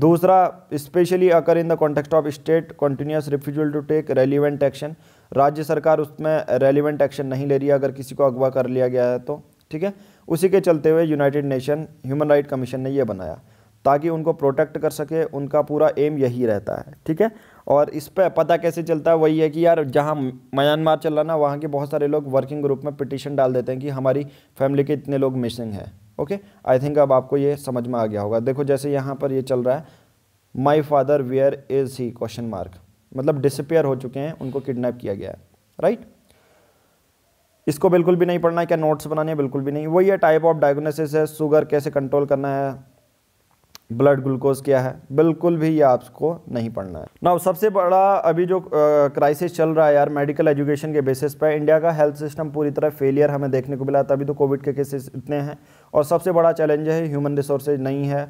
दूसरा specially occur in the context of state continuous refusal to take relevant action राज्य सरकार उसमें रेलिवेंट एक्शन नहीं ले रही है अगर किसी को अगवा कर लिया गया है तो ठीक है उसी के चलते हुए united nation human right commission ने यह बनाया ताकि उनको प्रोटेक्ट कर सके उनका पूरा एम यही रहता है ठीक है और इस पर पता कैसे चलता है वही है कि यार जहाँ म्यांमार चल रहा ना वहाँ के बहुत सारे लोग वर्किंग ग्रुप में पिटिशन डाल देते हैं कि हमारी फैमिली के इतने लोग मिसिंग हैं ओके आई थिंक अब आपको ये समझ में आ गया होगा देखो जैसे यहाँ पर ये चल रहा है my father where is he question mark मतलब डिसपेयर हो चुके हैं उनको किडनैप किया गया है राइट इसको बिल्कुल भी नहीं पढ़ना है क्या नोट्स बनाने हैं बिल्कुल भी नहीं वही है टाइप ऑफ डायग्नोसिस है शुगर कैसे कंट्रोल करना है ब्लड ग्लूकोज क्या है बिल्कुल भी ये आपको नहीं पढ़ना है ना सबसे बड़ा अभी जो क्राइसिस चल रहा है यार मेडिकल एजुकेशन के बेसिस पर इंडिया का हेल्थ सिस्टम पूरी तरह फेलियर हमें देखने को मिला था अभी तो कोविड के केसेस इतने हैं और सबसे बड़ा चैलेंज है ह्यूमन रिसोर्सेज नहीं है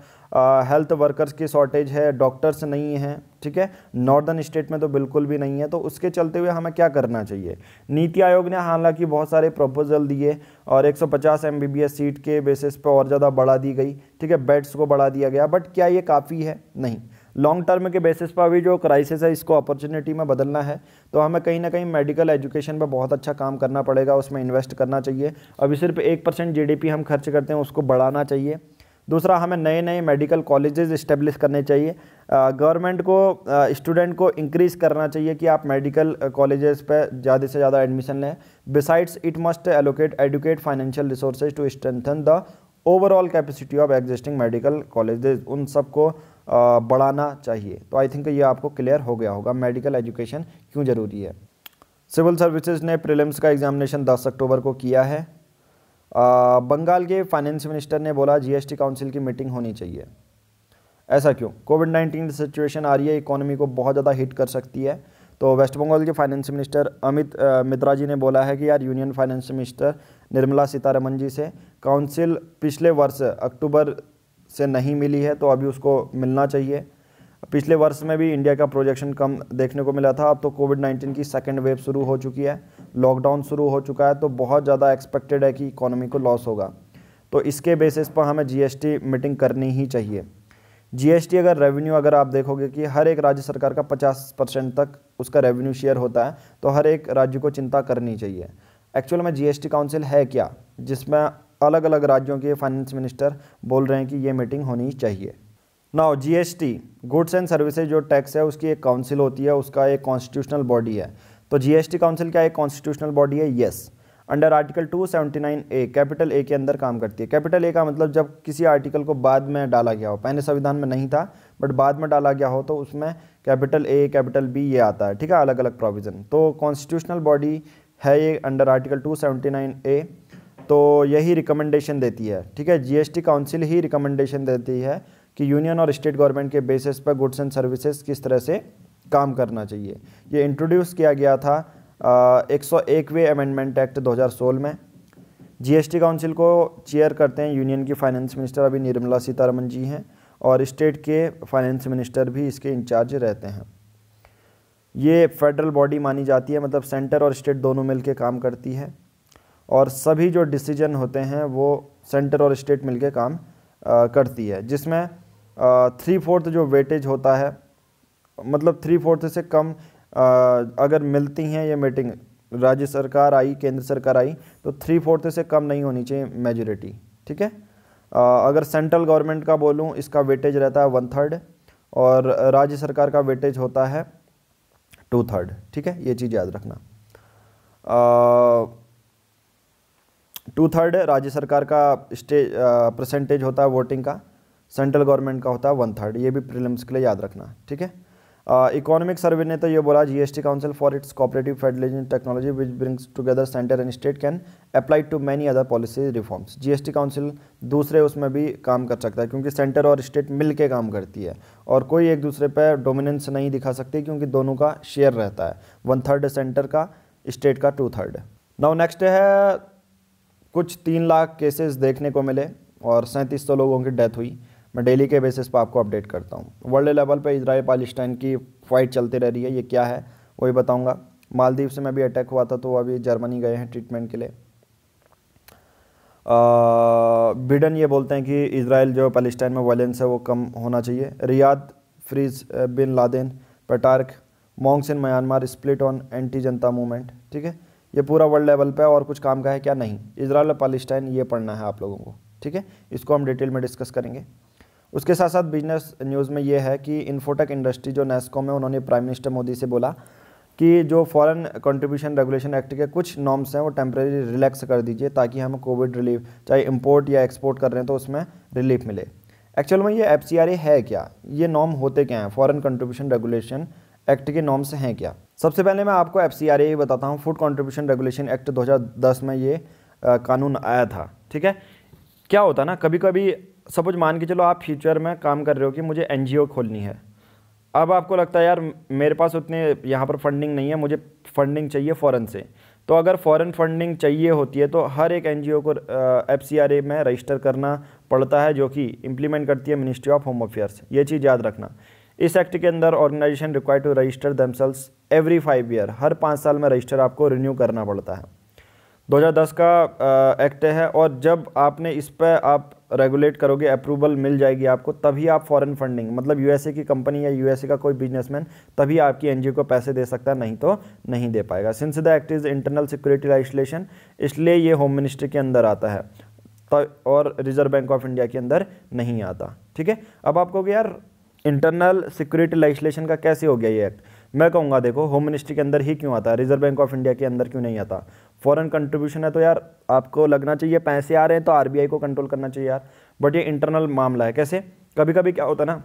हेल्थ वर्कर्स की शॉर्टेज है डॉक्टर्स नहीं हैं ठीक है नॉर्दर्न स्टेट में तो बिल्कुल भी नहीं है तो उसके चलते हुए हमें क्या करना चाहिए नीति आयोग ने हालांकि बहुत सारे प्रपोजल दिए और 150 एमबीबीएस सीट के बेसिस पर और ज़्यादा बढ़ा दी गई ठीक है बेड्स को बढ़ा दिया गया बट क्या ये काफ़ी है नहीं लॉन्ग टर्म के बेसिस पर अभी जो क्राइसिस है इसको अपॉर्चुनिटी में बदलना है तो हमें कहीं ना कहीं मेडिकल एजुकेशन पर बहुत अच्छा काम करना पड़ेगा उसमें इन्वेस्ट करना चाहिए अभी सिर्फ एक परसेंट जी हम खर्च करते हैं उसको बढ़ाना चाहिए दूसरा हमें नए नए मेडिकल कॉलेजेस इस्टेब्लिश करने चाहिए गवर्नमेंट को स्टूडेंट को इंक्रीज़ करना चाहिए कि आप मेडिकल कॉलेजेस पे ज़्यादा से ज़्यादा एडमिशन लें besides it must allocate educate financial resources to strengthen the overall capacity of existing medical colleges उन सबको बढ़ाना चाहिए तो आई थिंक ये आपको क्लियर हो गया होगा मेडिकल एजुकेशन क्यों ज़रूरी है सिविल सर्विसेज ने प्रीलिम्स का एग्जामिनेशन 10 अक्टूबर को किया है आ, बंगाल के फाइनेंस मिनिस्टर ने बोला जीएसटी काउंसिल की मीटिंग होनी चाहिए ऐसा क्यों कोविड नाइन्टीन सिचुएशन आ रही है इकोनॉमी को बहुत ज़्यादा हिट कर सकती है तो वेस्ट बंगाल के फाइनेंस मिनिस्टर अमित मित्रा जी ने बोला है कि यार union finance minister Nirmala Sitharaman ji से काउंसिल पिछले वर्ष अक्टूबर से नहीं मिली है तो अभी उसको मिलना चाहिए पिछले वर्ष में भी इंडिया का प्रोजेक्शन कम देखने को मिला था अब तो कोविड 19 की सेकेंड वेव शुरू हो चुकी है लॉकडाउन शुरू हो चुका है तो बहुत ज़्यादा एक्सपेक्टेड है कि इकोनॉमी को लॉस होगा तो इसके बेसिस पर हमें जीएसटी मीटिंग करनी ही चाहिए जीएसटी अगर रेवेन्यू अगर आप देखोगे कि हर एक राज्य सरकार का 50 परसेंट तक उसका रेवेन्यू शेयर होता है तो हर एक राज्य को चिंता करनी चाहिए एक्चुअल में जी काउंसिल है क्या जिसमें अलग अलग राज्यों के फाइनेंस मिनिस्टर बोल रहे हैं कि ये मीटिंग होनी चाहिए now GST goods and services जो टैक्स है उसकी एक काउंसिल होती है उसका एक कॉन्स्टिट्यूशनल बॉडी है तो जीएसटी काउंसिल क्या एक कॉन्स्टिट्यूशनल बॉडी है yes under article 279 A capital A के अंदर काम करती है कैपिटल ए का मतलब जब किसी आर्टिकल को बाद में डाला गया हो पहले संविधान में नहीं था बट बाद में डाला गया हो तो उसमें कैपिटल ए कैपिटल बी ये आता है ठीक है अलग अलग प्रोविज़न तो कॉन्स्टिट्यूशनल बॉडी है ये अंडर आर्टिकल 279 ए तो यही रिकमेंडेशन देती है ठीक है जीएसटी काउंसिल ही रिकमेंडेशन देती है कि यूनियन और स्टेट गवर्नमेंट के बेसिस पर गुड्स एंड सर्विसेज किस तरह से काम करना चाहिए ये इंट्रोड्यूस किया गया था एक सौ एकवे अमेंडमेंट एक्ट सोलह में जीएसटी काउंसिल को चेयर करते हैं यूनियन की फाइनेंस मिनिस्टर अभी निर्मला सीतारमन जी हैं और स्टेट के फाइनेंस मिनिस्टर भी इसके इंचार्ज रहते हैं ये फेडरल बॉडी मानी जाती है मतलब सेंटर और स्टेट दोनों मिलकर काम करती है और सभी जो डिसीजन होते हैं वो सेंटर और स्टेट मिलके काम आ, करती है जिसमें थ्री फोर्थ जो वेटेज होता है मतलब थ्री फोर्थ से कम आ, अगर मिलती हैं ये मीटिंग राज्य सरकार आई केंद्र सरकार आई तो थ्री फोर्थ से कम नहीं होनी चाहिए मेजोरिटी ठीक है अगर सेंट्रल गवर्नमेंट का बोलूँ इसका वेटेज रहता है वन थर्ड और राज्य सरकार का वेटेज होता है टू थर्ड ठीक है ये चीज़ याद रखना आ, टू थर्ड राज्य सरकार का स्टेज परसेंटेज होता है वोटिंग का सेंट्रल गवर्नमेंट का होता है वन थर्ड ये भी प्रीलिम्स के लिए याद रखना ठीक है इकोनॉमिक सर्वे ने तो ये बोला GST council for its cooperative federation technology which brings together centre and state can apply to many other policy reforms GST council दूसरे उसमें भी काम कर सकता है क्योंकि सेंटर और स्टेट मिल के काम करती है और कोई एक दूसरे पर डोमिनेंस नहीं दिखा सकती क्योंकि दोनों का शेयर रहता है वन थर्ड सेंटर का स्टेट का टू थर्ड नाउ नेक्स्ट है कुछ तीन लाख केसेस देखने को मिले और सैंतीस सौ लोगों की डेथ हुई मैं डेली के बेसिस पर आपको अपडेट करता हूँ वर्ल्ड लेवल पर इसराइल पालिस्टाइन की फ़ाइट चलती रह रही है ये क्या है वही बताऊँगा मालदीव से मैं भी अटैक हुआ था तो अभी जर्मनी गए हैं ट्रीटमेंट के लिए बिडन ये बोलते हैं कि इसराइल जो पैलेस्टाइन में वायलेंस है वो कम होना चाहिए रियाद फ्रीज बिन लादेन पटार्क monks in Myanmar split on anti junta movement ठीक है ये पूरा वर्ल्ड लेवल पे और कुछ काम का है क्या नहीं इसराइल और पालिस्टाइन ये पढ़ना है आप लोगों को ठीक है इसको हम डिटेल में डिस्कस करेंगे उसके साथ साथ बिजनेस न्यूज़ में ये है कि इन्फोटेक इंडस्ट्री जो नेस्कॉम है उन्होंने प्राइम मिनिस्टर मोदी से बोला कि जो फॉरेन कंट्रीब्यूशन रेगुलेशन एक्ट के कुछ नॉर्म्स हैं वो टेम्प्रेरी रिलैक्स कर दीजिए ताकि हम कोविड रिलीफ चाहे इम्पोर्ट या एक्सपोर्ट कर रहे हैं तो उसमें रिलीफ मिले एक्चुअल में ये एफ है क्या ये नॉर्म होते क्या हैं फ़ॉरन कंट्रीब्यूशन रेगुलेशन एक्ट के नॉर्म्स हैं क्या सबसे पहले मैं आपको एफ सी आर ए बताता हूँ फूड कॉन्ट्रीब्यूशन रेगुलेशन एक्ट 2010 में ये आ, कानून आया था ठीक है क्या होता है ना कभी कभी सपोज मान के चलो आप फ्यूचर में काम कर रहे हो कि मुझे एन खोलनी है अब आपको लगता है यार मेरे पास उतने यहाँ पर फंडिंग नहीं है मुझे फंडिंग चाहिए फ़ौरन से तो अगर फ़ौरन फंडिंग चाहिए होती है तो हर एक ओ को एफ सी आर ए में रजिस्टर करना पड़ता है जो कि इम्प्लीमेंट करती है मिनिस्ट्री ऑफ होम अफेयर्स ये चीज़ याद रखना इस एक्ट के अंदर organisation require to register themselves every five year हर पाँच साल में रजिस्टर आपको रिन्यू करना पड़ता है 2010 का एक्ट है और जब आपने इस पर आप रेगुलेट करोगे अप्रूवल मिल जाएगी आपको तभी आप फॉरेन फंडिंग मतलब यूएसए की कंपनी या यूएसए का कोई बिजनेसमैन तभी आपकी एनजीओ को पैसे दे सकता है नहीं तो नहीं दे पाएगा since the act is internal security legislation इसलिए ये होम मिनिस्ट्री के अंदर आता है और रिजर्व बैंक ऑफ इंडिया के अंदर नहीं आता ठीक है अब आप कहोगे यार इंटरनल सिक्योरिटी लेजिस्लेशन का कैसे हो गया ये एक्ट मैं कहूँगा देखो होम मिनिस्ट्री के अंदर ही क्यों आता है रिजर्व बैंक ऑफ इंडिया के अंदर क्यों नहीं आता फॉरेन कंट्रीब्यूशन है तो यार आपको लगना चाहिए पैसे आ रहे हैं तो आरबीआई को कंट्रोल करना चाहिए यार बट ये इंटरनल मामला है कैसे कभी कभी क्या होता है ना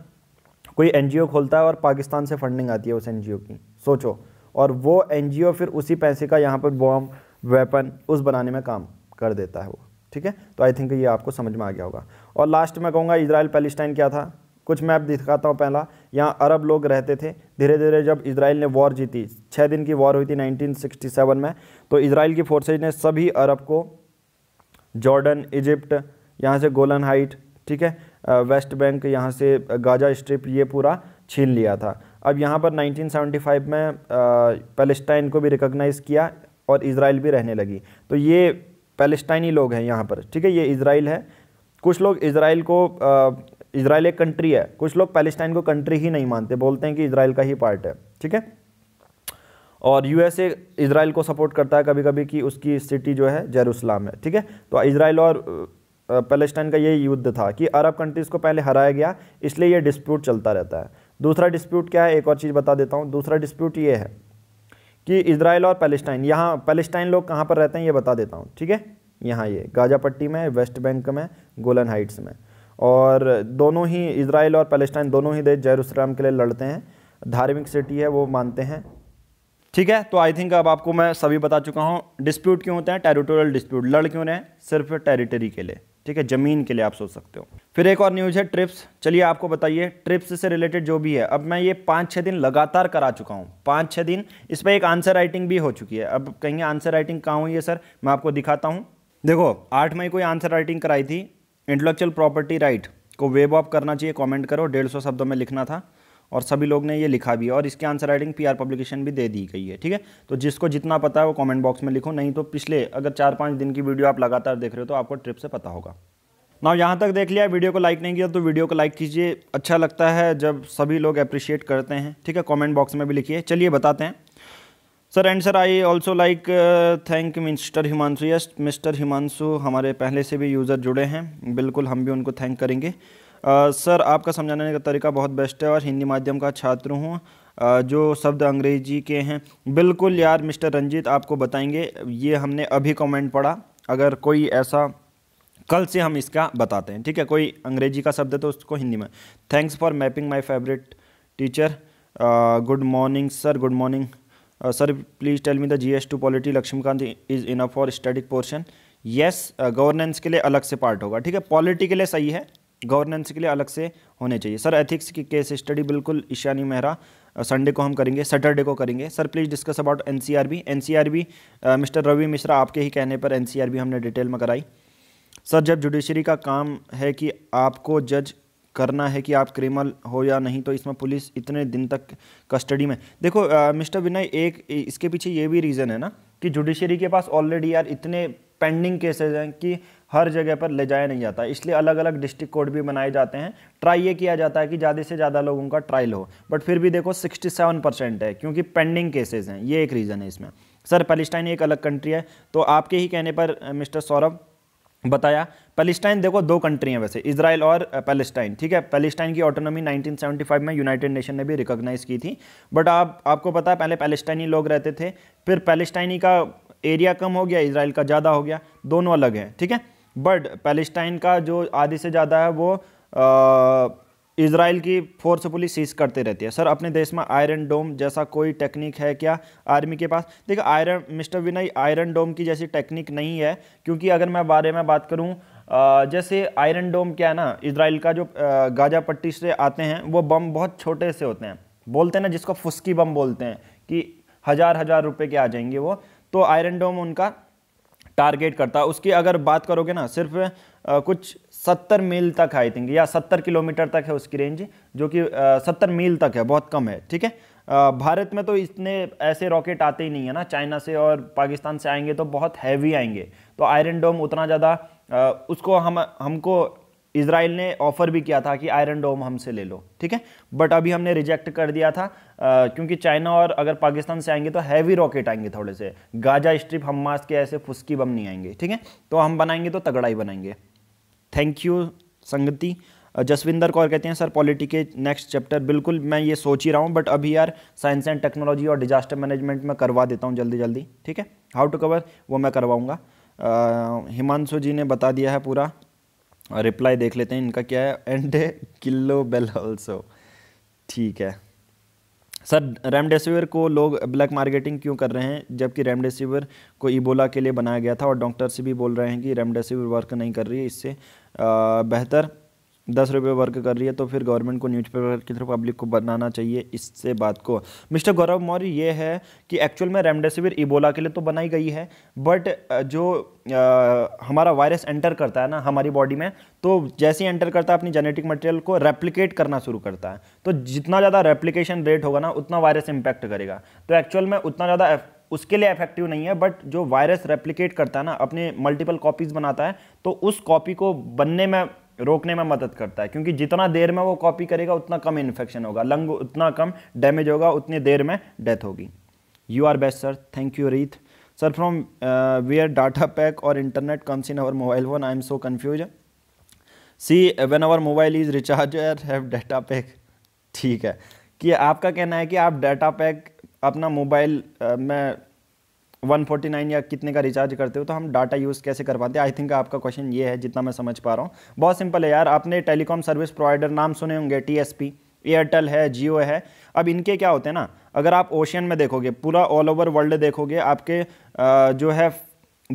कोई एन खोलता है और पाकिस्तान से फंडिंग आती है उस एन की सोचो और वो एन फिर उसी पैसे का यहाँ पर बॉम्ब वेपन उस बनाने में काम कर देता है वो ठीक है तो आई थिंक ये आपको समझ में आ गया होगा और लास्ट में कहूँगा इसराइल पैलेस्टाइन क्या था कुछ मैप दिखाता हूँ पहला यहाँ अरब लोग रहते थे धीरे धीरे जब इसराइल ने वॉर जीती छः दिन की वॉर हुई थी 1967 में तो इसराइल की फोर्सेज ने सभी अरब को जॉर्डन इजिप्ट यहाँ से गोलन हाइट ठीक है वेस्ट बैंक यहाँ से गाजा स्ट्रिप ये पूरा छीन लिया था अब यहाँ पर 1975 में पैलेस्टाइन को भी रिकॉग्नाइज़ किया और इसराइल भी रहने लगी तो ये पैलेस्टाइनी लोग हैं यहाँ पर ठीक है ये इसराइल है कुछ लोग इसराइल को इसराइल एक कंट्री है कुछ लोग पैलेस्टाइन को कंट्री ही नहीं मानते बोलते हैं कि इसराइल का ही पार्ट है ठीक है और यूएसए इसराइल को सपोर्ट करता है कभी कभी कि उसकी सिटी जो है जेरूसलाम है ठीक है तो इसराइल और पैलेस्टाइन का ये युद्ध था कि अरब कंट्रीज़ को पहले हराया गया इसलिए ये डिस्प्यूट चलता रहता है दूसरा डिस्प्यूट क्या है एक और चीज़ बता देता हूँ दूसरा डिस्प्यूट ये है कि इसराइल और पैलेस्टाइन यहाँ पैलेस्टाइन लोग कहाँ पर रहते हैं ये बता देता हूँ ठीक है यहाँ ये गाजा पट्टी में वेस्ट बैंक में गोलन हाइट्स में और दोनों ही इसराइल और पैलेस्टाइन दोनों ही देश जेरूसलम के लिए लड़ते हैं धार्मिक सिटी है वो मानते हैं ठीक है तो आई थिंक अब आपको मैं सभी बता चुका हूँ डिस्प्यूट क्यों होते हैं टेरिटोरियल डिस्प्यूट लड़ क्यों रहे हैं सिर्फ टेरिटरी के लिए ठीक है ज़मीन के लिए आप सोच सकते हो फिर एक और न्यूज़ है ट्रिप्स चलिए आपको बताइए ट्रिप्स से रिलेटेड जो भी है अब मैं ये पाँच छः दिन लगातार करा चुका हूँ पाँच छः दिन इस पर एक आंसर राइटिंग भी हो चुकी है अब कहीं आंसर राइटिंग कहाँ हुई है सर मैं आपको दिखाता हूँ देखो आठ मई को आंसर राइटिंग कराई थी इंटेलेक्चुअल प्रॉपर्टी राइट को वेब ऑफ करना चाहिए कमेंट करो डेढ़ सौ शब्दों में लिखना था और सभी लोग ने ये लिखा भी है और इसकी आंसर राइटिंग पीआर पब्लिकेशन भी दे दी गई है ठीक है तो जिसको जितना पता है वो कमेंट बॉक्स में लिखो नहीं तो पिछले अगर चार पाँच दिन की वीडियो आप लगातार देख रहे हो तो आपको ट्रिप से पता होगा ना यहाँ तक देख लिया वीडियो को लाइक नहीं किया तो वीडियो को लाइक कीजिए अच्छा लगता है जब सभी लोग अप्रिशिएट करते हैं ठीक है कॉमेंट बॉक्स में भी लिखिए चलिए बताते हैं sir and sir I also like thank mister Himanshu yes mister Himanshu हमारे पहले से भी यूज़र जुड़े हैं बिल्कुल हम भी उनको थैंक करेंगे सर uh, आपका समझाने का तरीका बहुत बेस्ट है और हिंदी माध्यम का छात्र हूँ uh, जो शब्द अंग्रेजी के हैं बिल्कुल यार मिस्टर रंजीत आपको बताएंगे ये हमने अभी कमेंट पढ़ा अगर कोई ऐसा कल से हम इसका बताते हैं ठीक है कोई अंग्रेजी का शब्द है तो उसको हिंदी में thanks for mapping my favourite teacher good morning sir good morning sir please tell me the G S two polity Laxmikant is enough for static portion yes governance के लिए अलग से पार्ट होगा ठीक है पॉलिटी के लिए सही है गवर्नेंस के लिए अलग से होने चाहिए सर एथिक्स की केस स्टडी बिल्कुल ईशानी मेहरा संडे uh, को हम करेंगे सैटरडे को करेंगे sir please discuss about N C R B N C R B mister Ravi Mishra आपके ही कहने पर एन सी आर बी हमने डिटेल में कराई सर जब जुडिशरी का काम है कि आपको जज करना है कि आप क्रिमिनल हो या नहीं तो इसमें पुलिस इतने दिन तक कस्टडी में देखो मिस्टर विनय एक इसके पीछे ये भी रीज़न है ना कि जुडिशरी के पास ऑलरेडी यार इतने पेंडिंग केसेज हैं कि हर जगह पर ले जाया नहीं जाता इसलिए अलग अलग डिस्ट्रिक्ट कोर्ट भी बनाए जाते हैं ट्राई ये किया जाता है कि ज़्यादा से ज़्यादा लोगों का ट्रायल हो बट फिर भी देखो 67 परसेंट है क्योंकि पेंडिंग केसेज हैं ये एक रीज़न है इसमें सर पैलेस्टाइन एक अलग कंट्री है तो आपके ही कहने पर मिस्टर सौरभ बताया पैलेस्टाइन देखो दो कंट्री हैं वैसे इसराइल और पैलेस्टाइन ठीक है पैलेस्टाइन की ऑटोनॉमी 1975 में यूनाइटेड नेशन ने भी रिकॉग्नाइज़ की थी बट आप आपको पता है पहले पैलेस्टाइनी लोग रहते थे फिर पैलेस्टाइनी का एरिया कम हो गया इसराइल का ज़्यादा हो गया दोनों अलग हैं ठीक है बट पैलेस्टाइन का जो आधे से ज़्यादा है वो आ, इसराइल की फोर्सफुली सीज करते रहती है सर अपने देश में आयरन डोम जैसा कोई टेक्निक है क्या आर्मी के पास देखिए iron mister Vinay iron dome की जैसी टेक्निक नहीं है क्योंकि अगर मैं बारे में बात करूं जैसे आयरन डोम क्या है ना इसराइल का जो गाजा पट्टी से आते हैं वो बम बहुत छोटे से होते हैं बोलते हैं ना जिसको फुस्की बम बोलते हैं कि हज़ार हज़ार रुपये के आ जाएंगे वो तो आयरन डोम उनका टारगेट करता उसकी अगर बात करोगे ना सिर्फ कुछ सत्तर मील तक आई थिंक या सत्तर किलोमीटर तक है उसकी रेंज जो कि सत्तर मील तक है बहुत कम है ठीक है भारत में तो इतने ऐसे रॉकेट आते ही नहीं है ना चाइना से और पाकिस्तान से आएंगे तो बहुत हैवी आएंगे तो आयरन डोम उतना ज़्यादा उसको हम हमको इसराइल ने ऑफ़र भी किया था कि आयरन डोम हमसे ले लो ठीक है बट अभी हमने रिजेक्ट कर दिया था आ, क्योंकि चाइना और अगर पाकिस्तान से आएंगे तो हैवी रॉकेट आएंगे थोड़े से गाजा स्ट्रिप मास के ऐसे फुसकी बम नहीं आएंगे ठीक है तो हम बनाएंगे तो तगड़ा ही बनाएंगे थैंक यू संगति जसविंदर कौर कहते हैं सर पॉलिटी के नेक्स्ट चैप्टर बिल्कुल मैं ये सोच ही रहा हूँ बट अभी यार साइंस एंड टेक्नोलॉजी और डिजास्टर मैनेजमेंट में करवा देता हूँ जल्दी जल्दी ठीक है हाउ टू कवर वो मैं करवाऊँगा uh, हिमांशु जी ने बता दिया है पूरा रिप्लाई uh, देख लेते हैं इनका क्या है एंड किलो बेल ऑल्सो ठीक है सर रेमडेसिविर को लोग ब्लैक मार्केटिंग क्यों कर रहे हैं जबकि रेमडेसिविर को इबोला के लिए बनाया गया था और डॉक्टर से भी बोल रहे हैं कि रेमडेसिविर वर्क नहीं कर रही है इससे बेहतर दस रुपये वर्क कर रही है तो फिर गवर्नमेंट को न्यूज़पेपर की तरफ पब्लिक को बनाना चाहिए इससे बात को मिस्टर गौरव मौर्य ये है कि एक्चुअल में रेमडेसिविर इबोला के लिए तो बनाई गई है बट जो आ, हमारा वायरस एंटर करता है ना हमारी बॉडी में तो जैसे ही एंटर करता है अपनी जेनेटिक मटेरियल को रेप्लिकेट करना शुरू करता है तो जितना ज़्यादा रेप्लीकेशन रेट होगा ना उतना वायरस इम्पैक्ट करेगा तो एक्चुअल में उतना ज़्यादा उसके लिए इफेक्टिव नहीं है बट जो वायरस रेप्लिकेट करता है ना अपने मल्टीपल कॉपीज़ बनाता है तो उस कॉपी को बनने में रोकने में मदद करता है क्योंकि जितना देर में वो कॉपी करेगा उतना कम इन्फेक्शन होगा लंग उतना कम डैमेज होगा उतनी देर में डेथ होगी you are best sir thank you रीथ sir from where data pack और internet comes in our mobile phone I am so confuse see when our mobile is recharge have data pack ठीक है कि आपका कहना है कि आप डाटा पैक अपना मोबाइल में 149 या कितने का रिचार्ज करते हो तो हम डाटा यूज़ कैसे कर पाते हैं आई थिंक आपका क्वेश्चन ये है जितना मैं समझ पा रहा हूँ बहुत सिंपल है यार आपने टेलीकॉम सर्विस प्रोवाइडर नाम सुने होंगे टी एयरटेल है जियो है अब इनके क्या होते हैं ना अगर आप ओशियन में देखोगे पूरा ऑल ओवर वर्ल्ड देखोगे आपके जो है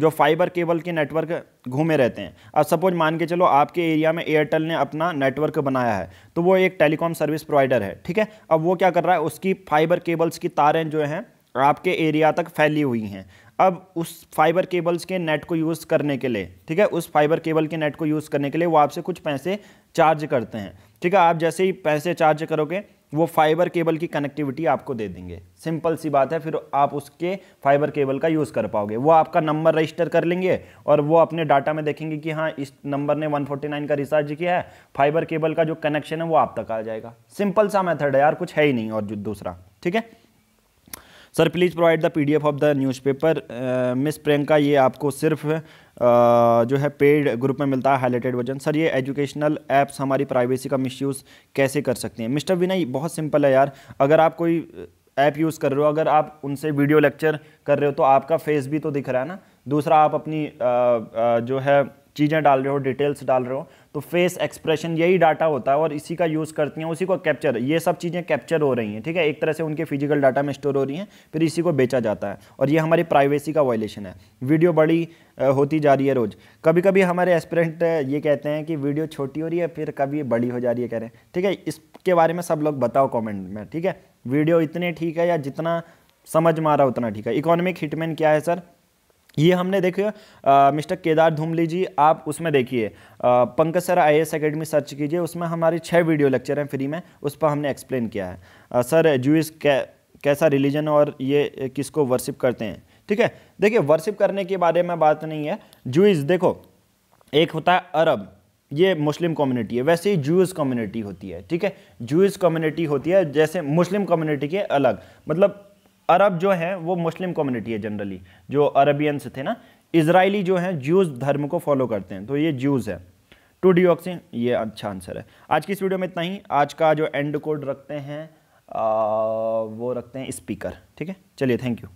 जो फाइबर केबल के नेटवर्क घूमे रहते हैं अब सपोज मान के चलो आपके एरिया में एयरटेल ने अपना नेटवर्क बनाया है तो वो एक टेलीकॉम सर्विस प्रोवाइडर है ठीक है अब वो क्या कर रहा है उसकी फाइबर केबल्स की तारें जो हैं आपके एरिया तक फैली हुई हैं अब उस फाइबर केबल्स के नेट को यूज़ करने के लिए ठीक है उस फाइबर केबल के नेट को यूज़ करने के लिए वो आपसे कुछ पैसे चार्ज करते हैं ठीक है आप जैसे ही पैसे चार्ज करोगे वो फाइबर केबल की कनेक्टिविटी आपको दे देंगे सिंपल सी बात है फिर आप उसके फाइबर केबल का यूज़ कर पाओगे वो आपका नंबर रजिस्टर कर लेंगे और वो अपने डाटा में देखेंगे कि हाँ इस नंबर ने 149 का रिचार्ज किया है फाइबर केबल का जो कनेक्शन है वो आप तक आ जाएगा सिंपल सा मेथड है यार कुछ है ही नहीं और दूसरा ठीक है sir please provide the P of the paper miss Priyanka ये आपको सिर्फ जो है पेड ग्रुप में मिलता है हाईलाइटेड वर्जन सर ये एजुकेशनल ऐप्स हमारी प्राइवेसी का मिसयूज़ कैसे कर सकते हैं मिस्टर विनय बहुत सिंपल है यार अगर आप कोई ऐप यूज़ कर रहे हो अगर आप उनसे वीडियो लेक्चर कर रहे हो तो आपका फेस भी तो दिख रहा है ना दूसरा आप अपनी आ, आ, जो है चीज़ें डाल रहे हो डिटेल्स डाल रहे हो तो फेस एक्सप्रेशन यही डाटा होता है और इसी का यूज़ करती हैं उसी को कैप्चर ये सब चीज़ें कैप्चर हो रही हैं ठीक है एक तरह से उनके फिजिकल डाटा में स्टोर हो रही हैं फिर इसी को बेचा जाता है और ये हमारी प्राइवेसी का वायलेशन है वीडियो बड़ी होती जा रही है रोज़ कभी कभी हमारे एस्परेंट ये कहते हैं कि वीडियो छोटी हो रही है फिर कभी बड़ी हो जा रही है कह रहे हैं ठीक है इसके बारे में सब लोग बताओ कॉमेंट में ठीक है वीडियो इतने ठीक है या जितना समझ में आ रहा उतना ठीक है इकोनॉमिक हिटमैन क्या है सर ये हमने देखे मिस्टर केदार धूमली जी आप उसमें देखिए Pankaj sir I S academy search कीजिए उसमें हमारी छः वीडियो लेक्चर हैं फ्री में उस पर हमने एक्सप्लेन किया है आ, सर जूस कै, कैसा रिलीजन और ये किसको वर्शिप करते हैं ठीक है देखिए वर्शिप करने के बारे में बात नहीं है जूस देखो एक होता है अरब ये मुस्लिम कम्युनिटी है वैसे ही जूस कम्युनिटी होती है ठीक है जूस कम्युनिटी होती है जैसे मुस्लिम कम्युनिटी के अलग मतलब अरब जो है वो मुस्लिम कम्युनिटी है जनरली जो अरबियंस थे ना इसराइली जो है ज्यूज़ धर्म को फॉलो करते हैं तो ये ज्यूज़ है टू डिओक्सिन ये अच्छा आंसर है आज की इस वीडियो में इतना ही आज का जो एंड कोड रखते हैं आ, वो रखते हैं स्पीकर ठीक है चलिए थैंक यू